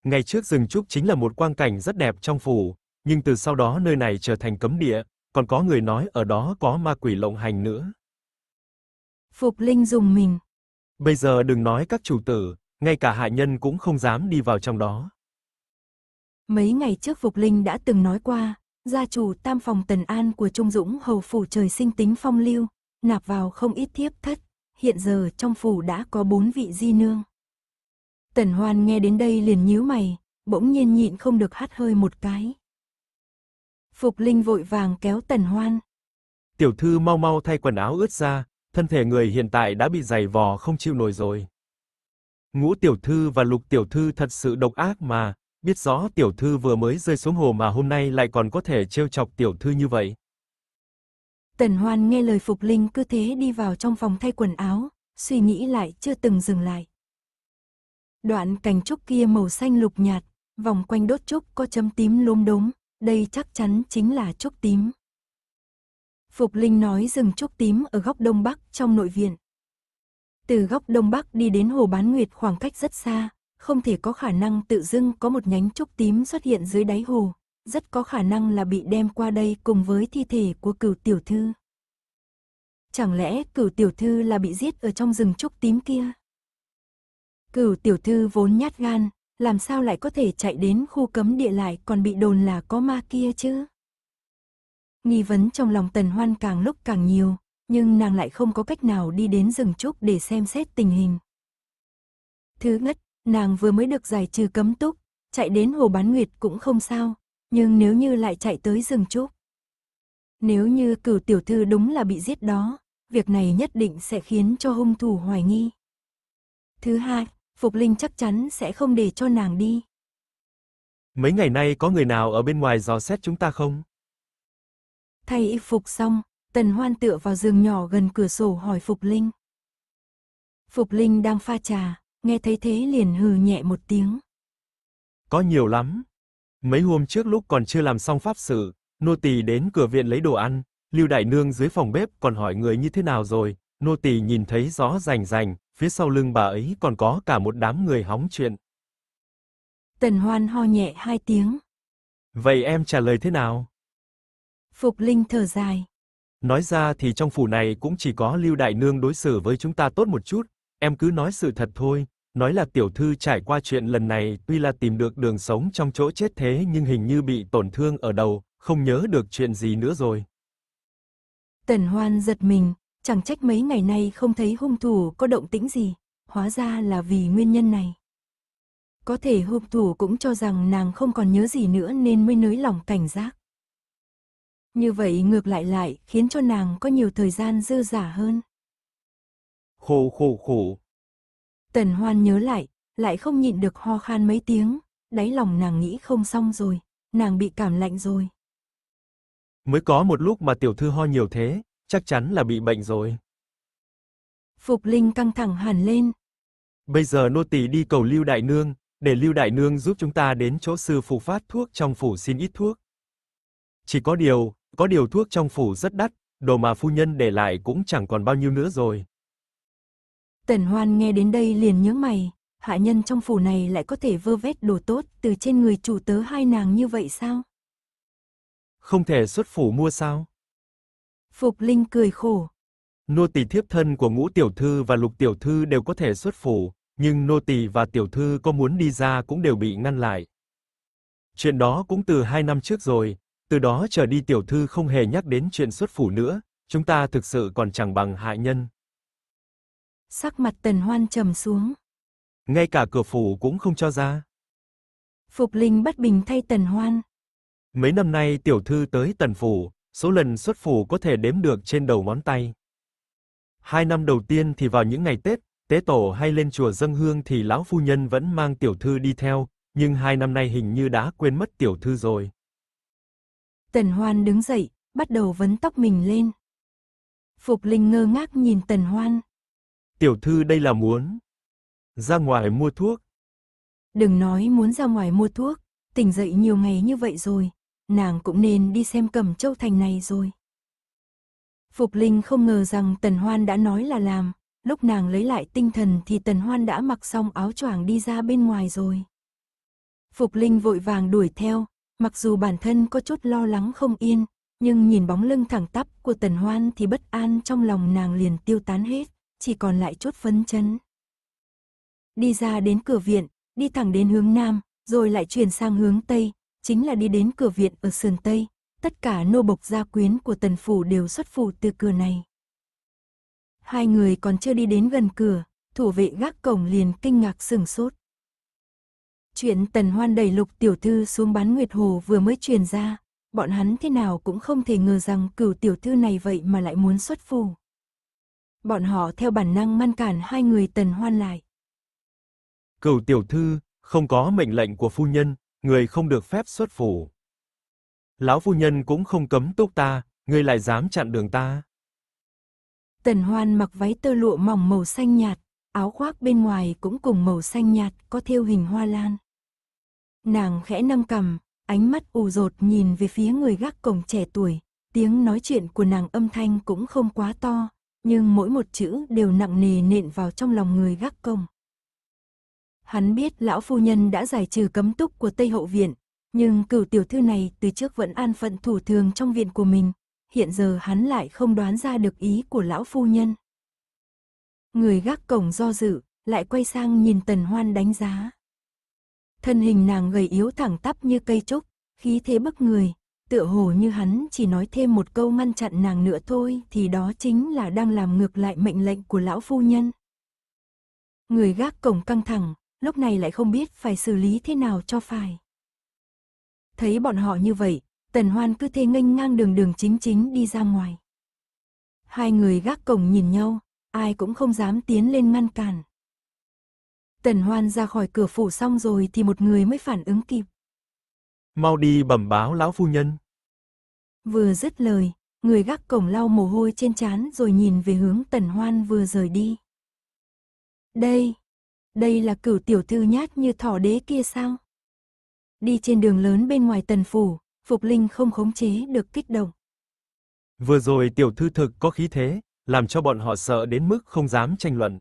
Ngày trước rừng trúc chính là một quang cảnh rất đẹp trong phủ, nhưng từ sau đó nơi này trở thành cấm địa, còn có người nói ở đó có ma quỷ lộng hành nữa. Phục Linh dùng mình. Bây giờ đừng nói các chủ tử, ngay cả hạ nhân cũng không dám đi vào trong đó. Mấy ngày trước Phục Linh đã từng nói qua, gia chủ tam phòng Tần An của Trung Dũng hầu phủ trời sinh tính phong lưu, nạp vào không ít thiếp thất, hiện giờ trong phủ đã có bốn vị di nương. Tần Hoan nghe đến đây liền nhíu mày, bỗng nhiên nhịn không được hắt hơi một cái. Phục Linh vội vàng kéo Tần Hoan. Tiểu thư mau mau thay quần áo ướt ra, thân thể người hiện tại đã bị dày vò không chịu nổi rồi. Ngũ tiểu thư và lục tiểu thư thật sự độc ác mà, biết rõ tiểu thư vừa mới rơi xuống hồ mà hôm nay lại còn có thể trêu chọc tiểu thư như vậy, Tần Hoan nghe lời Phục Linh cứ thế đi vào trong phòng thay quần áo, suy nghĩ lại chưa từng dừng lại. Đoạn cành trúc kia màu xanh lục nhạt, vòng quanh đốt trúc có chấm tím lốm đốm, đây chắc chắn chính là trúc tím. Phục Linh nói rừng trúc tím ở góc đông bắc trong nội viện. Từ góc đông bắc đi đến hồ bán nguyệt khoảng cách rất xa, không thể có khả năng tự dưng có một nhánh trúc tím xuất hiện dưới đáy hồ rất có khả năng là bị đem qua đây cùng với thi thể của cửu tiểu thư. Chẳng lẽ cửu tiểu thư là bị giết ở trong rừng trúc tím kia? Cửu tiểu thư vốn nhát gan, làm sao lại có thể chạy đến khu cấm địa lại còn bị đồn là có ma kia chứ? Nghi vấn trong lòng tần hoan càng lúc càng nhiều, nhưng nàng lại không có cách nào đi đến rừng trúc để xem xét tình hình. Thứ ngất, nàng vừa mới được giải trừ cấm túc, chạy đến hồ bán nguyệt cũng không sao, nhưng nếu như lại chạy tới rừng trúc. Nếu như cửu tiểu thư đúng là bị giết đó, việc này nhất định sẽ khiến cho hung thủ hoài nghi. Thứ hai, Phục Linh chắc chắn sẽ không để cho nàng đi. Mấy ngày nay có người nào ở bên ngoài dò xét chúng ta không? Thay y phục xong, Tần Hoan tựa vào giường nhỏ gần cửa sổ hỏi Phục Linh. Phục Linh đang pha trà, nghe thấy thế liền hừ nhẹ một tiếng. Có nhiều lắm, Mấy hôm trước lúc còn chưa làm xong pháp sự, nô tỳ đến cửa viện lấy đồ ăn, Lưu đại nương dưới phòng bếp còn hỏi người như thế nào rồi, nô tỳ nhìn thấy rõ rành rành, phía sau lưng bà ấy còn có cả một đám người hóng chuyện. Tần Hoan ho nhẹ hai tiếng. Vậy em trả lời thế nào? Phục Linh thở dài. Nói ra thì trong phủ này cũng chỉ có Lưu đại nương đối xử với chúng ta tốt một chút, em cứ nói sự thật thôi, Nói là tiểu thư trải qua chuyện lần này, tuy là tìm được đường sống trong chỗ chết thế nhưng hình như bị tổn thương ở đầu, không nhớ được chuyện gì nữa rồi. Tần Hoan giật mình, chẳng trách mấy ngày nay không thấy hung thủ có động tĩnh gì, hóa ra là vì nguyên nhân này. Có thể hung thủ cũng cho rằng nàng không còn nhớ gì nữa nên mới nới lỏng cảnh giác. Như vậy ngược lại lại khiến cho nàng có nhiều thời gian dư giả hơn. Khổ khổ khổ, Tần Hoan nhớ lại, lại không nhịn được ho khan mấy tiếng, đáy lòng nàng nghĩ không xong rồi, nàng bị cảm lạnh rồi. Mới có một lúc mà tiểu thư ho nhiều thế, chắc chắn là bị bệnh rồi. Phục Linh căng thẳng hẳn lên. Bây giờ nô tỳ đi cầu Lưu đại nương, để Lưu đại nương giúp chúng ta đến chỗ sư phụ phát thuốc trong phủ xin ít thuốc. Chỉ có điều, có điều thuốc trong phủ rất đắt, đồ mà phu nhân để lại cũng chẳng còn bao nhiêu nữa rồi. Tần Hoan nghe đến đây liền nhớ mày, hạ nhân trong phủ này lại có thể vơ vét đồ tốt từ trên người chủ tớ hai nàng như vậy sao? Không thể xuất phủ mua sao? Phục Linh cười khổ. Nô tỳ thiếp thân của ngũ tiểu thư và lục tiểu thư đều có thể xuất phủ, nhưng nô tỳ và tiểu thư có muốn đi ra cũng đều bị ngăn lại. Chuyện đó cũng từ hai năm trước rồi, từ đó trở đi tiểu thư không hề nhắc đến chuyện xuất phủ nữa, chúng ta thực sự còn chẳng bằng hạ nhân. Sắc mặt tần hoan trầm xuống. Ngay cả cửa phủ cũng không cho ra. Phục Linh bất bình thay tần hoan. Mấy năm nay tiểu thư tới tần phủ, số lần xuất phủ có thể đếm được trên đầu ngón tay. Hai năm đầu tiên thì vào những ngày Tết, tế tổ hay lên chùa dâng hương thì lão phu nhân vẫn mang tiểu thư đi theo, nhưng hai năm nay hình như đã quên mất tiểu thư rồi. Tần Hoan đứng dậy, bắt đầu vấn tóc mình lên. Phục Linh ngơ ngác nhìn Tần Hoan. Tiểu thư đây là muốn ra ngoài mua thuốc. Đừng nói muốn ra ngoài mua thuốc, tỉnh dậy nhiều ngày như vậy rồi, nàng cũng nên đi xem cầm châu thành này rồi. Phục Linh không ngờ rằng Tần Hoan đã nói là làm, lúc nàng lấy lại tinh thần thì Tần Hoan đã mặc xong áo choàng đi ra bên ngoài rồi. Phục Linh vội vàng đuổi theo, mặc dù bản thân có chút lo lắng không yên, nhưng nhìn bóng lưng thẳng tắp của Tần Hoan thì bất an trong lòng nàng liền tiêu tán hết chỉ còn lại chốt phấn chấn. Đi ra đến cửa viện, đi thẳng đến hướng nam, rồi lại chuyển sang hướng tây, chính là đi đến cửa viện ở sườn tây, tất cả nô bộc gia quyến của tần phủ đều xuất phủ từ cửa này. Hai người còn chưa đi đến gần cửa, thủ vệ gác cổng liền kinh ngạc sừng sốt. Chuyện tần hoan đẩy lục tiểu thư xuống bán nguyệt hồ vừa mới truyền ra, bọn hắn thế nào cũng không thể ngờ rằng cửu tiểu thư này vậy mà lại muốn xuất phủ bọn họ theo bản năng ngăn cản hai người tần hoan lại. Cửu tiểu thư, không có mệnh lệnh của phu nhân, người không được phép xuất phủ. Lão phu nhân cũng không cấm túc ta, người lại dám chặn đường ta. Tần hoan mặc váy tơ lụa mỏng màu xanh nhạt, áo khoác bên ngoài cũng cùng màu xanh nhạt có thêu hình hoa lan. Nàng khẽ nâng cầm ánh mắt ù rột nhìn về phía người gác cổng trẻ tuổi, tiếng nói chuyện của nàng âm thanh cũng không quá to, nhưng mỗi một chữ đều nặng nề nện vào trong lòng người gác công. Hắn biết lão phu nhân đã giải trừ cấm túc của Tây Hậu Viện, nhưng cửu tiểu thư này từ trước vẫn an phận thủ thường trong viện của mình, hiện giờ hắn lại không đoán ra được ý của lão phu nhân. Người gác cổng do dự, lại quay sang nhìn tần hoan đánh giá. Thân hình nàng gầy yếu thẳng tắp như cây trúc, khí thế bức người, tựa hồ như hắn chỉ nói thêm một câu ngăn chặn nàng nữa thôi thì đó chính là đang làm ngược lại mệnh lệnh của lão phu nhân. Người gác cổng căng thẳng, lúc này lại không biết phải xử lý thế nào cho phải. Thấy bọn họ như vậy, tần hoan cứ thế nghênh ngang đường đường chính chính đi ra ngoài. Hai người gác cổng nhìn nhau, ai cũng không dám tiến lên ngăn cản. Tần hoan ra khỏi cửa phủ xong rồi thì một người mới phản ứng kịp. Mau đi bẩm báo lão phu nhân. Vừa dứt lời, người gác cổng lau mồ hôi trên trán rồi nhìn về hướng tần hoan vừa rời đi. Đây, đây là cửu tiểu thư nhát như thỏ đế kia sao? Đi trên đường lớn bên ngoài tần phủ, Phục Linh không khống chế được kích động. Vừa rồi tiểu thư thực có khí thế, làm cho bọn họ sợ đến mức không dám tranh luận.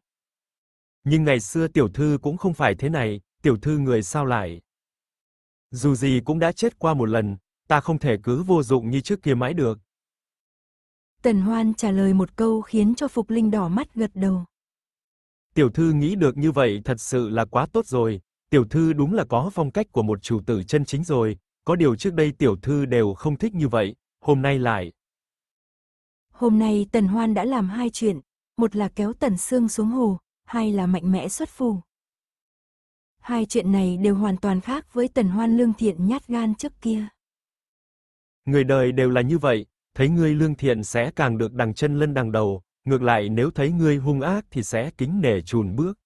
Nhưng ngày xưa tiểu thư cũng không phải thế này, tiểu thư người sao lại? Dù gì cũng đã chết qua một lần, ta không thể cứ vô dụng như trước kia mãi được. Tần Hoan trả lời một câu khiến cho Phục Linh đỏ mắt gật đầu. Tiểu thư nghĩ được như vậy thật sự là quá tốt rồi, tiểu thư đúng là có phong cách của một chủ tử chân chính rồi, có điều trước đây tiểu thư đều không thích như vậy, hôm nay lại. Hôm nay Tần Hoan đã làm hai chuyện, một là kéo Tần Sương xuống hồ, hai là mạnh mẽ xuất phù. Hai chuyện này đều hoàn toàn khác với Tần Hoan lương thiện nhát gan trước kia. Người đời đều là như vậy, thấy ngươi lương thiện sẽ càng được đằng chân lên đằng đầu, ngược lại nếu thấy ngươi hung ác thì sẽ kính nể chùn bước.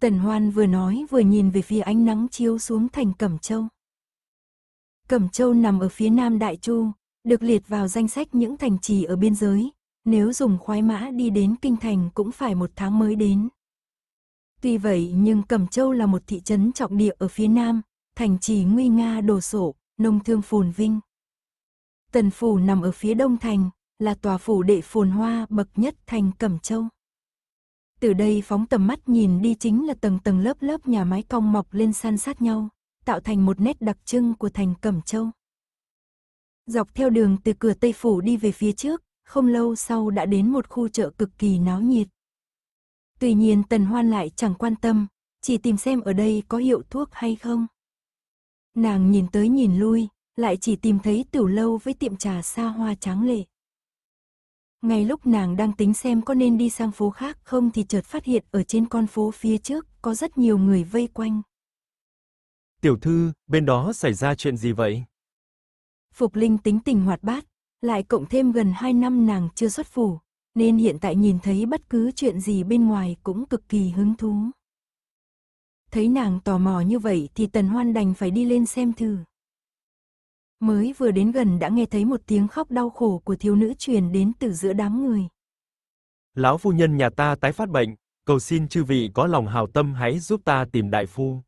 Tần Hoan vừa nói vừa nhìn về phía ánh nắng chiếu xuống thành Cẩm Châu. Cẩm Châu nằm ở phía nam Đại Chu, được liệt vào danh sách những thành trì ở biên giới, nếu dùng khoái mã đi đến kinh thành cũng phải một tháng mới đến. Tuy vậy nhưng Cẩm Châu là một thị trấn trọng địa ở phía nam, thành trì nguy nga đồ sộ, nông thương phồn vinh. Tần phủ nằm ở phía đông thành, là tòa phủ đệ phồn hoa bậc nhất thành Cẩm Châu. Từ đây phóng tầm mắt nhìn đi chính là tầng tầng lớp lớp nhà mái cong mọc lên san sát nhau, tạo thành một nét đặc trưng của thành Cẩm Châu. Dọc theo đường từ cửa Tây Phủ đi về phía trước, không lâu sau đã đến một khu chợ cực kỳ náo nhiệt. Tuy nhiên Tần Hoan lại chẳng quan tâm, chỉ tìm xem ở đây có hiệu thuốc hay không. Nàng nhìn tới nhìn lui, lại chỉ tìm thấy tiểu lâu với tiệm trà xa hoa tráng lệ. Ngay lúc nàng đang tính xem có nên đi sang phố khác không thì chợt phát hiện ở trên con phố phía trước có rất nhiều người vây quanh. Tiểu thư, bên đó xảy ra chuyện gì vậy? Phục Linh tính tình hoạt bát, lại cộng thêm gần 2 năm nàng chưa xuất phủ, nên hiện tại nhìn thấy bất cứ chuyện gì bên ngoài cũng cực kỳ hứng thú. Thấy nàng tò mò như vậy thì tần hoan đành phải đi lên xem thử. Mới vừa đến gần đã nghe thấy một tiếng khóc đau khổ của thiếu nữ truyền đến từ giữa đám người. Lão phu nhân nhà ta tái phát bệnh, cầu xin chư vị có lòng hào tâm hãy giúp ta tìm đại phu.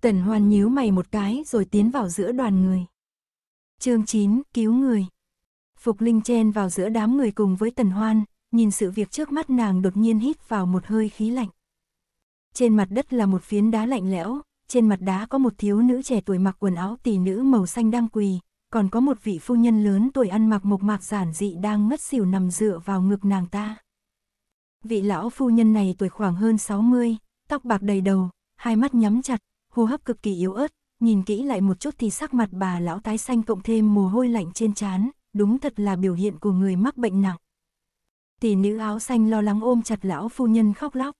Tần hoan nhíu mày một cái rồi tiến vào giữa đoàn người. chương 9, cứu người. Phục Linh chen vào giữa đám người cùng với Tần Hoan, nhìn sự việc trước mắt nàng đột nhiên hít vào một hơi khí lạnh. Trên mặt đất là một phiến đá lạnh lẽo, trên mặt đá có một thiếu nữ trẻ tuổi mặc quần áo tỷ nữ màu xanh đang quỳ, còn có một vị phu nhân lớn tuổi ăn mặc mộc mạc giản dị đang ngất xỉu nằm dựa vào ngực nàng ta. Vị lão phu nhân này tuổi khoảng hơn 60, tóc bạc đầy đầu, hai mắt nhắm chặt, hô hấp cực kỳ yếu ớt, nhìn kỹ lại một chút thì sắc mặt bà lão tái xanh cộng thêm mồ hôi lạnh trên trán, đúng thật là biểu hiện của người mắc bệnh nặng. Tỷ nữ áo xanh lo lắng ôm chặt lão phu nhân khóc lóc.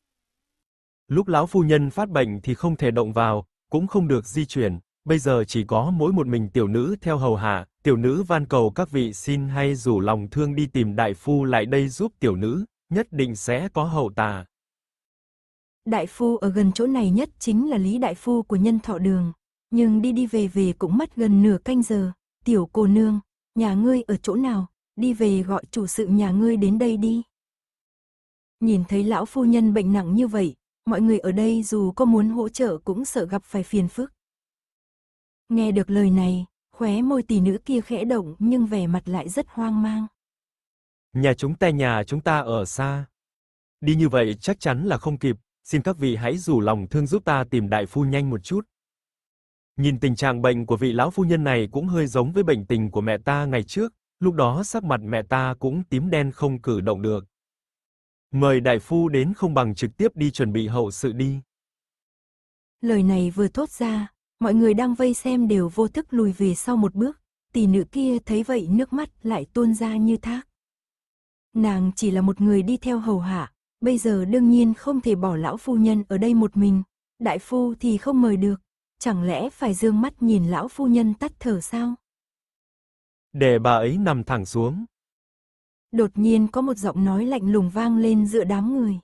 Lúc lão phu nhân phát bệnh thì không thể động vào, cũng không được di chuyển, bây giờ chỉ có mỗi một mình tiểu nữ theo hầu hạ, tiểu nữ van cầu các vị xin hay rủ lòng thương đi tìm đại phu lại đây giúp tiểu nữ, nhất định sẽ có hậu tà. Đại phu ở gần chỗ này nhất chính là Lý đại phu của nhân thọ đường, nhưng đi đi về về cũng mất gần nửa canh giờ, tiểu cô nương, nhà ngươi ở chỗ nào, đi về gọi chủ sự nhà ngươi đến đây đi. Nhìn thấy lão phu nhân bệnh nặng như vậy, mọi người ở đây dù có muốn hỗ trợ cũng sợ gặp phải phiền phức. Nghe được lời này, khóe môi tỷ nữ kia khẽ động nhưng vẻ mặt lại rất hoang mang. Nhà chúng ta nhà chúng ta ở xa. Đi như vậy chắc chắn là không kịp, xin các vị hãy rủ lòng thương giúp ta tìm đại phu nhanh một chút. Nhìn tình trạng bệnh của vị lão phu nhân này cũng hơi giống với bệnh tình của mẹ ta ngày trước, lúc đó sắc mặt mẹ ta cũng tím đen không cử động được. Mời đại phu đến không bằng trực tiếp đi chuẩn bị hậu sự đi. Lời này vừa thốt ra, mọi người đang vây xem đều vô thức lùi về sau một bước, tỷ nữ kia thấy vậy nước mắt lại tuôn ra như thác. Nàng chỉ là một người đi theo hầu hạ, bây giờ đương nhiên không thể bỏ lão phu nhân ở đây một mình, đại phu thì không mời được, chẳng lẽ phải dương mắt nhìn lão phu nhân tắt thở sao? Để bà ấy nằm thẳng xuống, đột nhiên có một giọng nói lạnh lùng vang lên giữa đám người.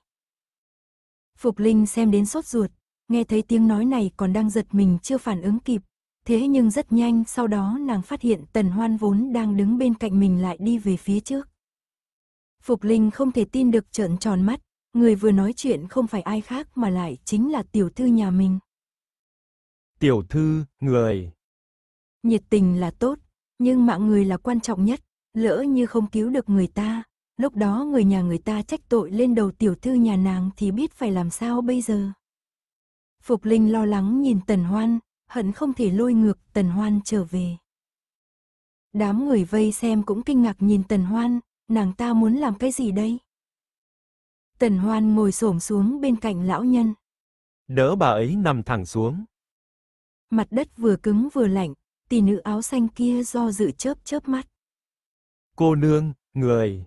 Phục Linh xem đến sốt ruột, nghe thấy tiếng nói này còn đang giật mình chưa phản ứng kịp. Thế nhưng rất nhanh sau đó nàng phát hiện tần hoan vốn đang đứng bên cạnh mình lại đi về phía trước. Phục Linh không thể tin được trợn tròn mắt, người vừa nói chuyện không phải ai khác mà lại chính là tiểu thư nhà mình. Tiểu thư, người. Nhiệt tình là tốt, nhưng mạng người là quan trọng nhất, lỡ như không cứu được người ta, lúc đó người nhà người ta trách tội lên đầu tiểu thư nhà nàng thì biết phải làm sao bây giờ. Phục Linh lo lắng nhìn Tần Hoan, hận không thể lôi ngược Tần Hoan trở về. Đám người vây xem cũng kinh ngạc nhìn Tần Hoan, nàng ta muốn làm cái gì đây? Tần Hoan ngồi xổm xuống bên cạnh lão nhân. Đỡ bà ấy nằm thẳng xuống. Mặt đất vừa cứng vừa lạnh, tỷ nữ áo xanh kia do dự chớp chớp mắt. Cô nương, người.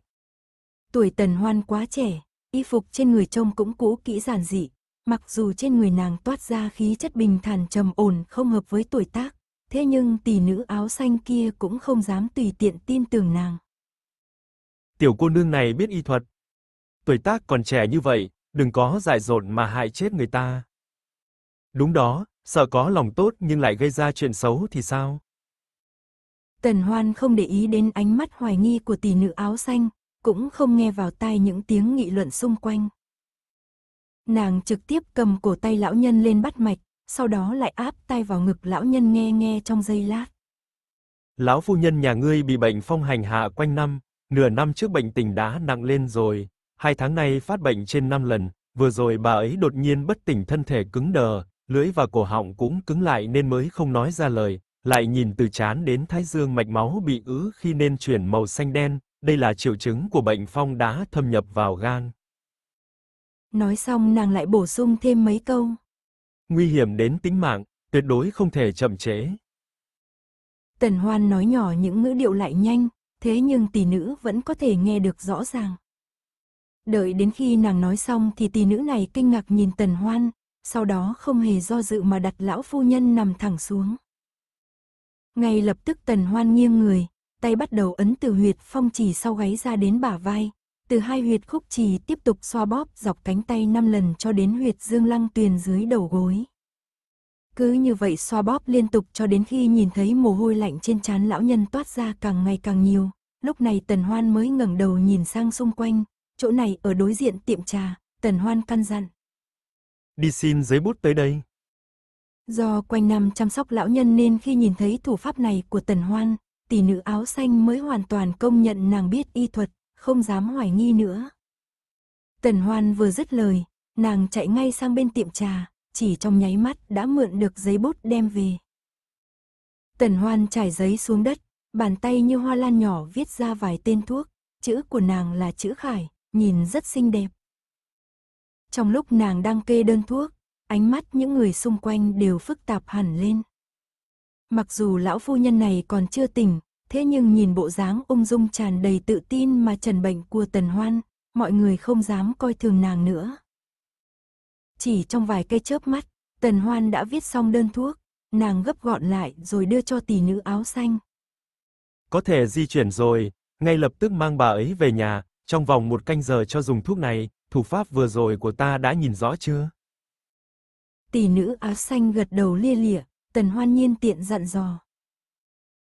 Tuổi tần hoan quá trẻ, y phục trên người trông cũng cũ kỹ giản dị, mặc dù trên người nàng toát ra khí chất bình thản trầm ổn không hợp với tuổi tác, thế nhưng tỷ nữ áo xanh kia cũng không dám tùy tiện tin tưởng nàng. Tiểu cô nương này biết y thuật. Tuổi tác còn trẻ như vậy, đừng có dại dột mà hại chết người ta. Đúng đó, sợ có lòng tốt nhưng lại gây ra chuyện xấu thì sao? Tần Hoan không để ý đến ánh mắt hoài nghi của tỷ nữ áo xanh, cũng không nghe vào tai những tiếng nghị luận xung quanh. Nàng trực tiếp cầm cổ tay lão nhân lên bắt mạch, sau đó lại áp tay vào ngực lão nhân nghe nghe trong giây lát. Lão phu nhân nhà ngươi bị bệnh phong hành hạ quanh năm, nửa năm trước bệnh tình đã nặng lên rồi, hai tháng nay phát bệnh trên năm lần, vừa rồi bà ấy đột nhiên bất tỉnh thân thể cứng đờ, lưỡi và cổ họng cũng cứng lại nên mới không nói ra lời, lại nhìn từ trán đến thái dương mạch máu bị ứ khi nên chuyển màu xanh đen, đây là triệu chứng của bệnh phong đá thâm nhập vào gan. Nói xong nàng lại bổ sung thêm mấy câu. Nguy hiểm đến tính mạng, tuyệt đối không thể chậm chế. Tần Hoan nói nhỏ những ngữ điệu lại nhanh, thế nhưng tỷ nữ vẫn có thể nghe được rõ ràng. Đợi đến khi nàng nói xong thì tỷ nữ này kinh ngạc nhìn Tần Hoan, sau đó không hề do dự mà đặt lão phu nhân nằm thẳng xuống. Ngay lập tức tần hoan nghiêng người, tay bắt đầu ấn từ huyệt phong chỉ sau gáy ra đến bả vai. Từ hai huyệt khúc trì tiếp tục xoa bóp dọc cánh tay 5 lần cho đến huyệt dương lăng tuyền dưới đầu gối. Cứ như vậy xoa bóp liên tục cho đến khi nhìn thấy mồ hôi lạnh trên trán lão nhân toát ra càng ngày càng nhiều. Lúc này tần hoan mới ngẩng đầu nhìn sang xung quanh, chỗ này ở đối diện tiệm trà, tần hoan căn dặn. Đi xin giấy bút tới đây. Do quanh năm chăm sóc lão nhân nên khi nhìn thấy thủ pháp này của Tần Hoan, tỷ nữ áo xanh mới hoàn toàn công nhận nàng biết y thuật, không dám hoài nghi nữa. Tần Hoan vừa dứt lời, nàng chạy ngay sang bên tiệm trà, chỉ trong nháy mắt đã mượn được giấy bút đem về. Tần Hoan trải giấy xuống đất, bàn tay như hoa lan nhỏ viết ra vài tên thuốc, chữ của nàng là chữ khải, nhìn rất xinh đẹp. Trong lúc nàng đang kê đơn thuốc, ánh mắt những người xung quanh đều phức tạp hẳn lên. Mặc dù lão phu nhân này còn chưa tỉnh, thế nhưng nhìn bộ dáng ung dung tràn đầy tự tin mà trần bệnh của Tần Hoan, mọi người không dám coi thường nàng nữa. Chỉ trong vài cây chớp mắt, Tần Hoan đã viết xong đơn thuốc, nàng gấp gọn lại rồi đưa cho tỷ nữ áo xanh. Có thể di chuyển rồi, ngay lập tức mang bà ấy về nhà, trong vòng một canh giờ cho dùng thuốc này, thủ pháp vừa rồi của ta đã nhìn rõ chưa? tỷ nữ áo xanh gật đầu lia lịa, tần hoan nhiên tiện dặn dò.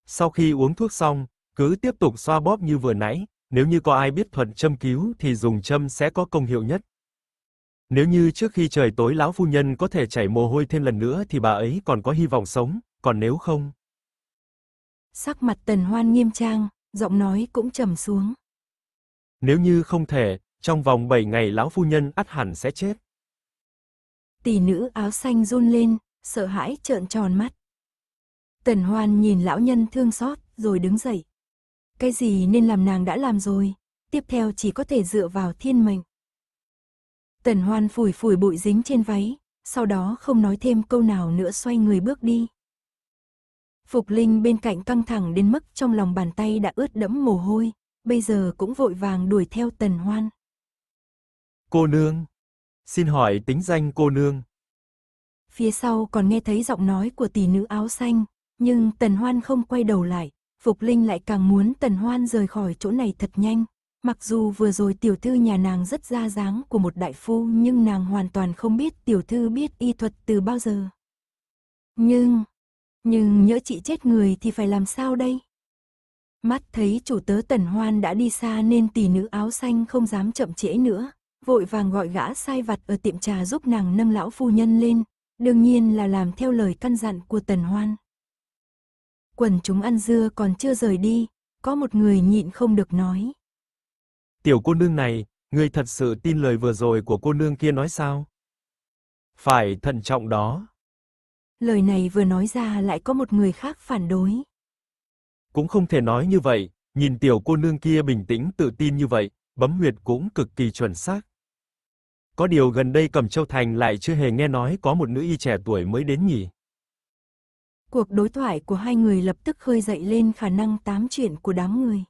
Sau khi uống thuốc xong, cứ tiếp tục xoa bóp như vừa nãy, nếu như có ai biết thuận châm cứu thì dùng châm sẽ có công hiệu nhất. Nếu như trước khi trời tối lão phu nhân có thể chảy mồ hôi thêm lần nữa thì bà ấy còn có hy vọng sống, còn nếu không. Sắc mặt tần hoan nghiêm trang, giọng nói cũng trầm xuống. Nếu như không thể, trong vòng 7 ngày lão phu nhân ắt hẳn sẽ chết tỷ nữ áo xanh run lên, sợ hãi trợn tròn mắt. Tần Hoan nhìn lão nhân thương xót, rồi đứng dậy. Cái gì nên làm nàng đã làm rồi, tiếp theo chỉ có thể dựa vào thiên mệnh. Tần Hoan phủi phủi bụi dính trên váy, sau đó không nói thêm câu nào nữa xoay người bước đi. Phục Linh bên cạnh căng thẳng đến mức trong lòng bàn tay đã ướt đẫm mồ hôi, bây giờ cũng vội vàng đuổi theo Tần Hoan. Cô nương! Xin hỏi tính danh cô nương. Phía sau còn nghe thấy giọng nói của tỷ nữ áo xanh, nhưng Tần Hoan không quay đầu lại, Phục Linh lại càng muốn Tần Hoan rời khỏi chỗ này thật nhanh. Mặc dù vừa rồi tiểu thư nhà nàng rất ra dáng của một đại phu nhưng nàng hoàn toàn không biết tiểu thư biết y thuật từ bao giờ. Nhưng, nhưng nhỡ chị chết người thì phải làm sao đây? Mắt thấy chủ tớ Tần Hoan đã đi xa nên tỷ nữ áo xanh không dám chậm trễ nữa, vội vàng gọi gã sai vặt ở tiệm trà giúp nàng nâng lão phu nhân lên, đương nhiên là làm theo lời căn dặn của Tần Hoan. Quần chúng ăn dưa còn chưa rời đi, có một người nhịn không được nói. Tiểu cô nương này, người thật sự tin lời vừa rồi của cô nương kia nói sao? Phải thận trọng đó. Lời này vừa nói ra lại có một người khác phản đối. Cũng không thể nói như vậy, nhìn tiểu cô nương kia bình tĩnh tự tin như vậy, bấm huyệt cũng cực kỳ chuẩn xác, có điều gần đây Cẩm Châu Thành lại chưa hề nghe nói có một nữ y trẻ tuổi mới đến nhỉ. Cuộc đối thoại của hai người lập tức khơi dậy lên khả năng tám chuyện của đám người.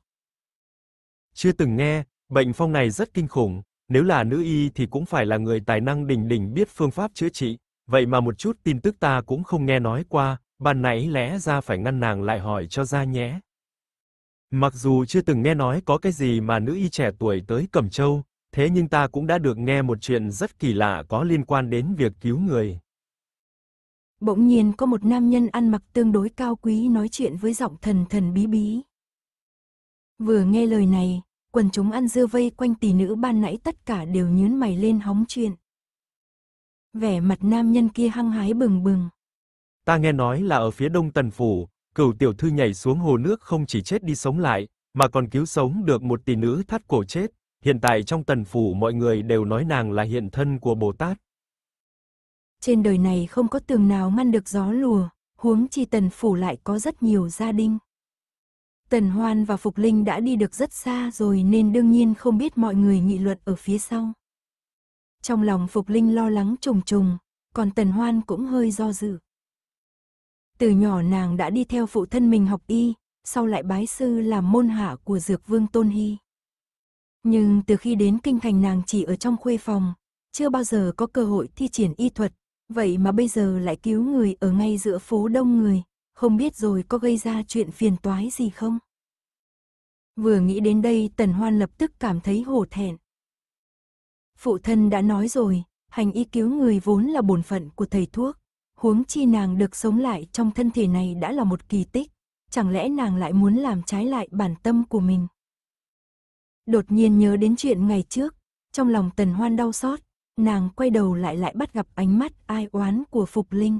Chưa từng nghe, bệnh phong này rất kinh khủng, nếu là nữ y thì cũng phải là người tài năng đỉnh đỉnh biết phương pháp chữa trị, vậy mà một chút tin tức ta cũng không nghe nói qua, ban nãy lẽ ra phải ngăn nàng lại hỏi cho ra nhé. Mặc dù chưa từng nghe nói có cái gì mà nữ y trẻ tuổi tới Cẩm Châu, Thế nhưng ta cũng đã được nghe một chuyện rất kỳ lạ có liên quan đến việc cứu người. Bỗng nhiên có một nam nhân ăn mặc tương đối cao quý nói chuyện với giọng thần thần bí bí. Vừa nghe lời này, quần chúng ăn dưa vây quanh tỷ nữ ban nãy tất cả đều nhớn mày lên hóng chuyện. Vẻ mặt nam nhân kia hăng hái bừng bừng. Ta nghe nói là ở phía đông tần phủ, cửu tiểu thư nhảy xuống hồ nước không chỉ chết đi sống lại, mà còn cứu sống được một tỷ nữ thắt cổ chết. Hiện tại trong tần phủ mọi người đều nói nàng là hiện thân của Bồ Tát. Trên đời này không có tường nào ngăn được gió lùa, huống chi tần phủ lại có rất nhiều gia đình. Tần Hoan và Phục Linh đã đi được rất xa rồi nên đương nhiên không biết mọi người nghị luận ở phía sau. Trong lòng Phục Linh lo lắng trùng trùng, còn Tần Hoan cũng hơi do dự. Từ nhỏ nàng đã đi theo phụ thân mình học y, sau lại bái sư làm môn hạ của Dược Vương Tôn Hy. Nhưng từ khi đến kinh thành nàng chỉ ở trong khuê phòng, chưa bao giờ có cơ hội thi triển y thuật, vậy mà bây giờ lại cứu người ở ngay giữa phố đông người, không biết rồi có gây ra chuyện phiền toái gì không? Vừa nghĩ đến đây tần hoan lập tức cảm thấy hổ thẹn. Phụ thân đã nói rồi, hành y cứu người vốn là bổn phận của thầy thuốc, huống chi nàng được sống lại trong thân thể này đã là một kỳ tích, chẳng lẽ nàng lại muốn làm trái lại bản tâm của mình? Đột nhiên nhớ đến chuyện ngày trước, trong lòng tần hoan đau xót, nàng quay đầu lại lại bắt gặp ánh mắt ai oán của Phục Linh.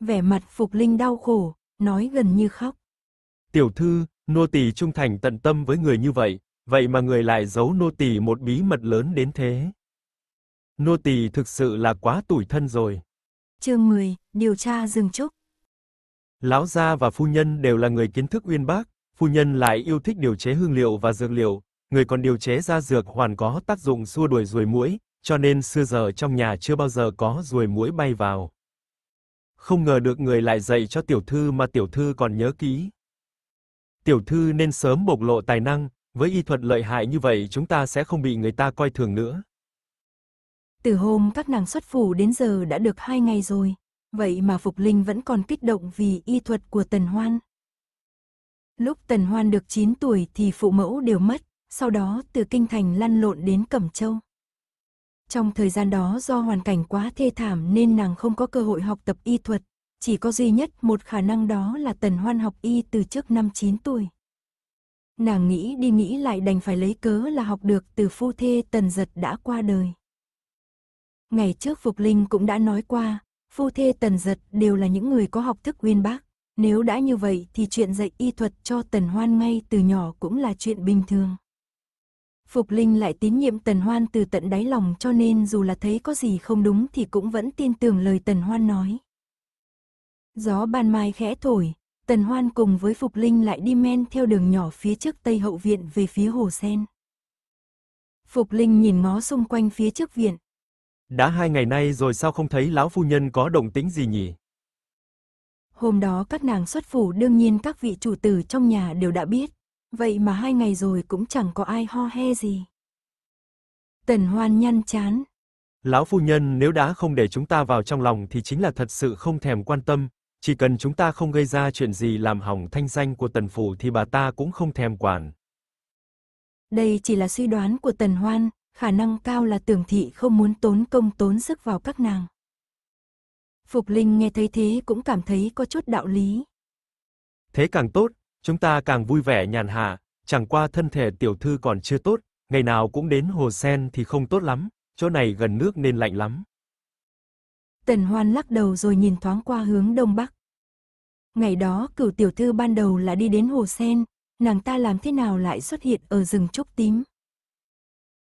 Vẻ mặt Phục Linh đau khổ, nói gần như khóc. Tiểu thư, nô tỳ trung thành tận tâm với người như vậy, vậy mà người lại giấu nô tỳ một bí mật lớn đến thế. Nô tỳ thực sự là quá tủi thân rồi. Chương 10, điều tra dừng trúc Lão gia và phu nhân đều là người kiến thức uyên bác, phu nhân lại yêu thích điều chế hương liệu và dược liệu, người còn điều chế ra dược hoàn có tác dụng xua đuổi ruồi muỗi, cho nên xưa giờ trong nhà chưa bao giờ có ruồi muỗi bay vào. Không ngờ được người lại dạy cho tiểu thư mà tiểu thư còn nhớ kỹ. Tiểu thư nên sớm bộc lộ tài năng, với y thuật lợi hại như vậy chúng ta sẽ không bị người ta coi thường nữa. Từ hôm các nàng xuất phủ đến giờ đã được hai ngày rồi, vậy mà Phục Linh vẫn còn kích động vì y thuật của Tần Hoan. Lúc Tần Hoan được 9 tuổi thì phụ mẫu đều mất, sau đó từ Kinh Thành lăn lộn đến Cẩm Châu. Trong thời gian đó do hoàn cảnh quá thê thảm nên nàng không có cơ hội học tập y thuật, chỉ có duy nhất một khả năng đó là Tần Hoan học y từ trước năm 9 tuổi. Nàng nghĩ đi nghĩ lại đành phải lấy cớ là học được từ phu thê Tần Giật đã qua đời. Ngày trước Phục Linh cũng đã nói qua, phu thê Tần Giật đều là những người có học thức uyên bác. Nếu đã như vậy thì chuyện dạy y thuật cho Tần Hoan ngay từ nhỏ cũng là chuyện bình thường. Phục Linh lại tín nhiệm Tần Hoan từ tận đáy lòng cho nên dù là thấy có gì không đúng thì cũng vẫn tin tưởng lời Tần Hoan nói. Gió ban mai khẽ thổi, Tần Hoan cùng với Phục Linh lại đi men theo đường nhỏ phía trước Tây Hậu Viện về phía Hồ Sen. Phục Linh nhìn ngó xung quanh phía trước viện. Đã hai ngày nay rồi sao không thấy lão phu nhân có động tĩnh gì nhỉ? Hôm đó các nàng xuất phủ đương nhiên các vị chủ tử trong nhà đều đã biết. Vậy mà hai ngày rồi cũng chẳng có ai ho he gì. Tần hoan nhăn chán. Lão phu nhân nếu đã không để chúng ta vào trong lòng thì chính là thật sự không thèm quan tâm. Chỉ cần chúng ta không gây ra chuyện gì làm hỏng thanh danh của tần phủ thì bà ta cũng không thèm quản. Đây chỉ là suy đoán của tần hoan, khả năng cao là tưởng thị không muốn tốn công tốn sức vào các nàng. Phục Linh nghe thấy thế cũng cảm thấy có chút đạo lý. Thế càng tốt, chúng ta càng vui vẻ nhàn hạ, chẳng qua thân thể tiểu thư còn chưa tốt, ngày nào cũng đến hồ sen thì không tốt lắm, chỗ này gần nước nên lạnh lắm. Tần Hoan lắc đầu rồi nhìn thoáng qua hướng đông bắc. Ngày đó cửu tiểu thư ban đầu là đi đến hồ sen, nàng ta làm thế nào lại xuất hiện ở rừng trúc tím.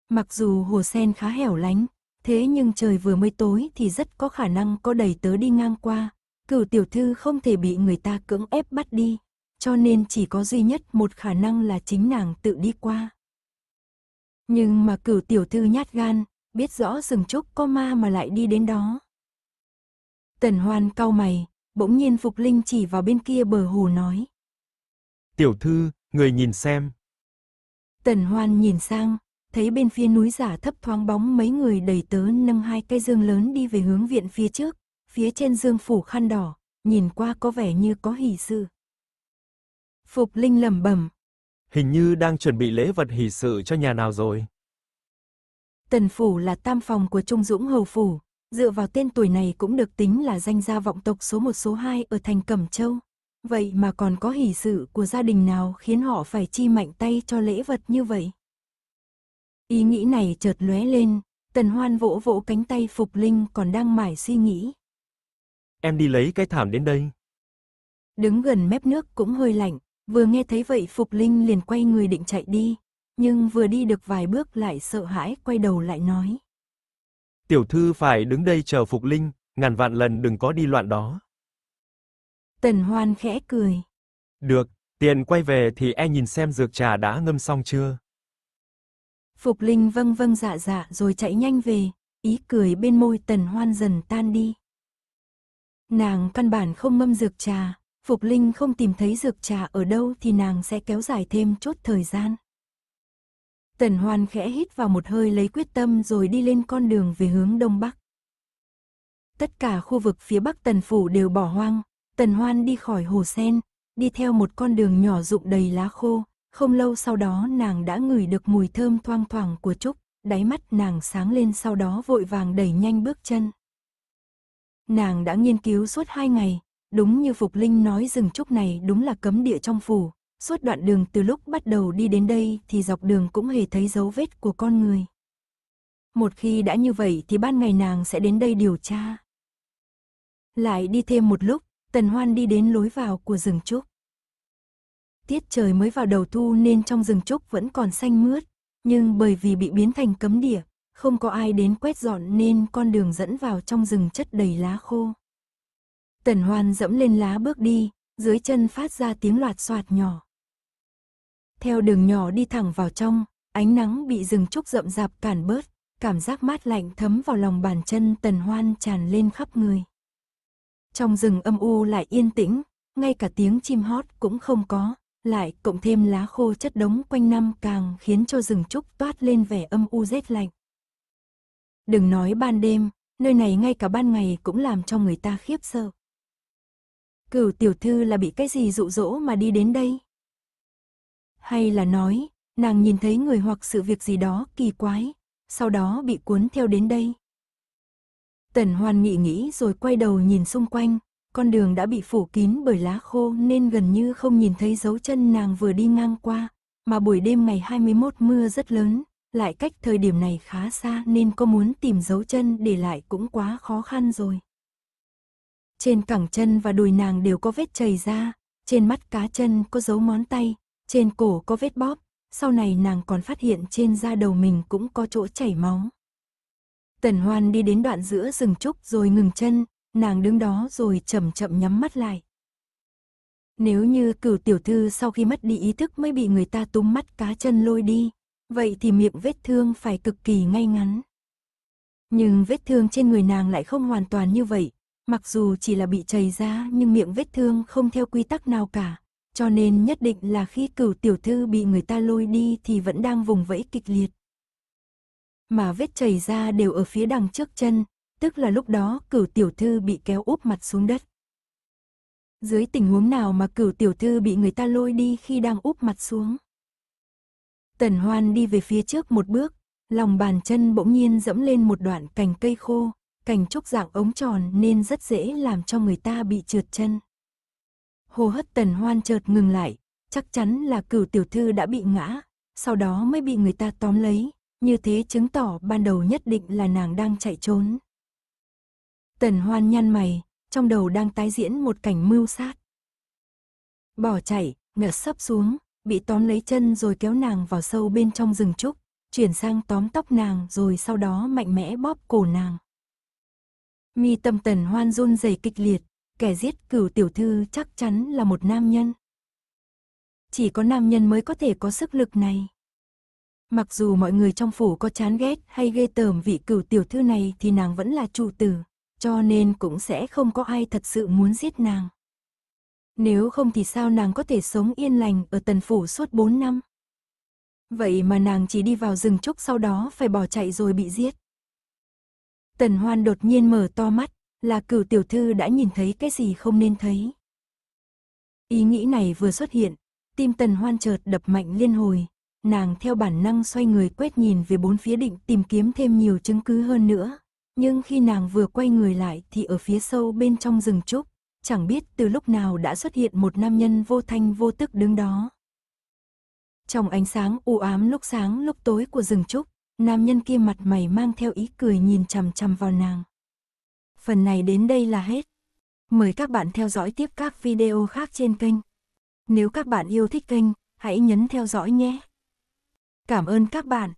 Mặc dù hồ sen khá hẻo lánh, Thế nhưng trời vừa mới tối thì rất có khả năng có đầy tớ đi ngang qua. Cửu tiểu thư không thể bị người ta cưỡng ép bắt đi. Cho nên chỉ có duy nhất một khả năng là chính nàng tự đi qua. Nhưng mà cửu tiểu thư nhát gan, biết rõ rừng trúc có ma mà lại đi đến đó. Tần hoan cau mày, bỗng nhiên Phục Linh chỉ vào bên kia bờ hồ nói. Tiểu thư, người nhìn xem. Tần hoan nhìn sang, thấy bên phía núi giả thấp thoáng bóng mấy người đầy tớ nâng hai cây dương lớn đi về hướng viện phía trước, phía trên dương phủ khăn đỏ, nhìn qua có vẻ như có hỷ sự. Phục Linh lẩm bẩm. Hình như đang chuẩn bị lễ vật hỷ sự cho nhà nào rồi. Tần phủ là tam phòng của Trung Dũng Hầu phủ, dựa vào tên tuổi này cũng được tính là danh gia vọng tộc số 1 số 2 ở thành Cẩm Châu. Vậy mà còn có hỷ sự của gia đình nào khiến họ phải chi mạnh tay cho lễ vật như vậy? Ý nghĩ này chợt lóe lên, tần hoan vỗ vỗ cánh tay Phục Linh còn đang mải suy nghĩ. Em đi lấy cái thảm đến đây. Đứng gần mép nước cũng hơi lạnh, vừa nghe thấy vậy Phục Linh liền quay người định chạy đi, nhưng vừa đi được vài bước lại sợ hãi quay đầu lại nói. Tiểu thư phải đứng đây chờ Phục Linh, ngàn vạn lần đừng có đi loạn đó. Tần Hoan khẽ cười. Được, tiền quay về thì e nhìn xem dược trà đã ngâm xong chưa. Phục Linh vâng vâng dạ dạ rồi chạy nhanh về, ý cười bên môi tần hoan dần tan đi. Nàng căn bản không mâm dược trà, Phục Linh không tìm thấy dược trà ở đâu thì nàng sẽ kéo dài thêm chút thời gian. Tần Hoan khẽ hít vào một hơi lấy quyết tâm rồi đi lên con đường về hướng Đông Bắc. Tất cả khu vực phía Bắc Tần Phủ đều bỏ hoang, Tần Hoan đi khỏi hồ sen, đi theo một con đường nhỏ rụng đầy lá khô, không lâu sau đó nàng đã ngửi được mùi thơm thoang thoảng của Trúc, đáy mắt nàng sáng lên sau đó vội vàng đẩy nhanh bước chân. Nàng đã nghiên cứu suốt hai ngày, đúng như Phục Linh nói rừng Trúc này đúng là cấm địa trong phủ, suốt đoạn đường từ lúc bắt đầu đi đến đây thì dọc đường cũng hề thấy dấu vết của con người. Một khi đã như vậy thì ban ngày nàng sẽ đến đây điều tra. Lại đi thêm một lúc, Tần Hoan đi đến lối vào của rừng Trúc tiết trời mới vào đầu thu nên trong rừng trúc vẫn còn xanh mướt, nhưng bởi vì bị biến thành cấm địa, không có ai đến quét dọn nên con đường dẫn vào trong rừng chất đầy lá khô. Tần Hoan dẫm lên lá bước đi, dưới chân phát ra tiếng loạt soạt nhỏ. Theo đường nhỏ đi thẳng vào trong, ánh nắng bị rừng trúc rậm rạp cản bớt, cảm giác mát lạnh thấm vào lòng bàn chân Tần Hoan tràn lên khắp người. Trong rừng âm u lại yên tĩnh, ngay cả tiếng chim hót cũng không có lại cộng thêm lá khô chất đống quanh năm càng khiến cho rừng trúc toát lên vẻ âm u rét lạnh. Đừng nói ban đêm, nơi này ngay cả ban ngày cũng làm cho người ta khiếp sợ. Cửu tiểu thư là bị cái gì dụ dỗ mà đi đến đây? Hay là nói, nàng nhìn thấy người hoặc sự việc gì đó kỳ quái, sau đó bị cuốn theo đến đây? Tần Hoan nghĩ nghĩ rồi quay đầu nhìn xung quanh, con đường đã bị phủ kín bởi lá khô nên gần như không nhìn thấy dấu chân nàng vừa đi ngang qua, mà buổi đêm ngày 21 mưa rất lớn, lại cách thời điểm này khá xa nên có muốn tìm dấu chân để lại cũng quá khó khăn rồi. Trên cẳng chân và đùi nàng đều có vết chảy ra, trên mắt cá chân có dấu món tay, trên cổ có vết bóp, sau này nàng còn phát hiện trên da đầu mình cũng có chỗ chảy máu. Tần Hoan đi đến đoạn giữa rừng trúc rồi ngừng chân, nàng đứng đó rồi chậm chậm nhắm mắt lại. Nếu như cửu tiểu thư sau khi mất đi ý thức mới bị người ta túm mắt cá chân lôi đi, vậy thì miệng vết thương phải cực kỳ ngay ngắn. Nhưng vết thương trên người nàng lại không hoàn toàn như vậy, mặc dù chỉ là bị chảy ra nhưng miệng vết thương không theo quy tắc nào cả, cho nên nhất định là khi cửu tiểu thư bị người ta lôi đi thì vẫn đang vùng vẫy kịch liệt. Mà vết chảy ra đều ở phía đằng trước chân, tức là lúc đó cửu tiểu thư bị kéo úp mặt xuống đất. Dưới tình huống nào mà cửu tiểu thư bị người ta lôi đi khi đang úp mặt xuống? Tần Hoan đi về phía trước một bước, lòng bàn chân bỗng nhiên dẫm lên một đoạn cành cây khô, cành trúc dạng ống tròn nên rất dễ làm cho người ta bị trượt chân. Hồ hất Tần Hoan chợt ngừng lại, chắc chắn là cửu tiểu thư đã bị ngã, sau đó mới bị người ta tóm lấy, như thế chứng tỏ ban đầu nhất định là nàng đang chạy trốn. Tần hoan nhăn mày, trong đầu đang tái diễn một cảnh mưu sát. Bỏ chạy, ngật sấp xuống, bị tóm lấy chân rồi kéo nàng vào sâu bên trong rừng trúc, chuyển sang tóm tóc nàng rồi sau đó mạnh mẽ bóp cổ nàng. Mi tâm tần hoan run rẩy kịch liệt, kẻ giết cửu tiểu thư chắc chắn là một nam nhân. Chỉ có nam nhân mới có thể có sức lực này. Mặc dù mọi người trong phủ có chán ghét hay ghê tởm vị cửu tiểu thư này thì nàng vẫn là chủ tử, cho nên cũng sẽ không có ai thật sự muốn giết nàng. Nếu không thì sao nàng có thể sống yên lành ở tần phủ suốt 4 năm? Vậy mà nàng chỉ đi vào rừng trúc sau đó phải bỏ chạy rồi bị giết. Tần hoan đột nhiên mở to mắt, là cửu tiểu thư đã nhìn thấy cái gì không nên thấy. Ý nghĩ này vừa xuất hiện, tim tần hoan chợt đập mạnh liên hồi, nàng theo bản năng xoay người quét nhìn về bốn phía định tìm kiếm thêm nhiều chứng cứ hơn nữa. Nhưng khi nàng vừa quay người lại thì ở phía sâu bên trong rừng trúc, chẳng biết từ lúc nào đã xuất hiện một nam nhân vô thanh vô tức đứng đó. Trong ánh sáng u ám lúc sáng lúc tối của rừng trúc, nam nhân kia mặt mày mang theo ý cười nhìn chằm chằm vào nàng. Phần này đến đây là hết. Mời các bạn theo dõi tiếp các video khác trên kênh. Nếu các bạn yêu thích kênh, hãy nhấn theo dõi nhé. Cảm ơn các bạn.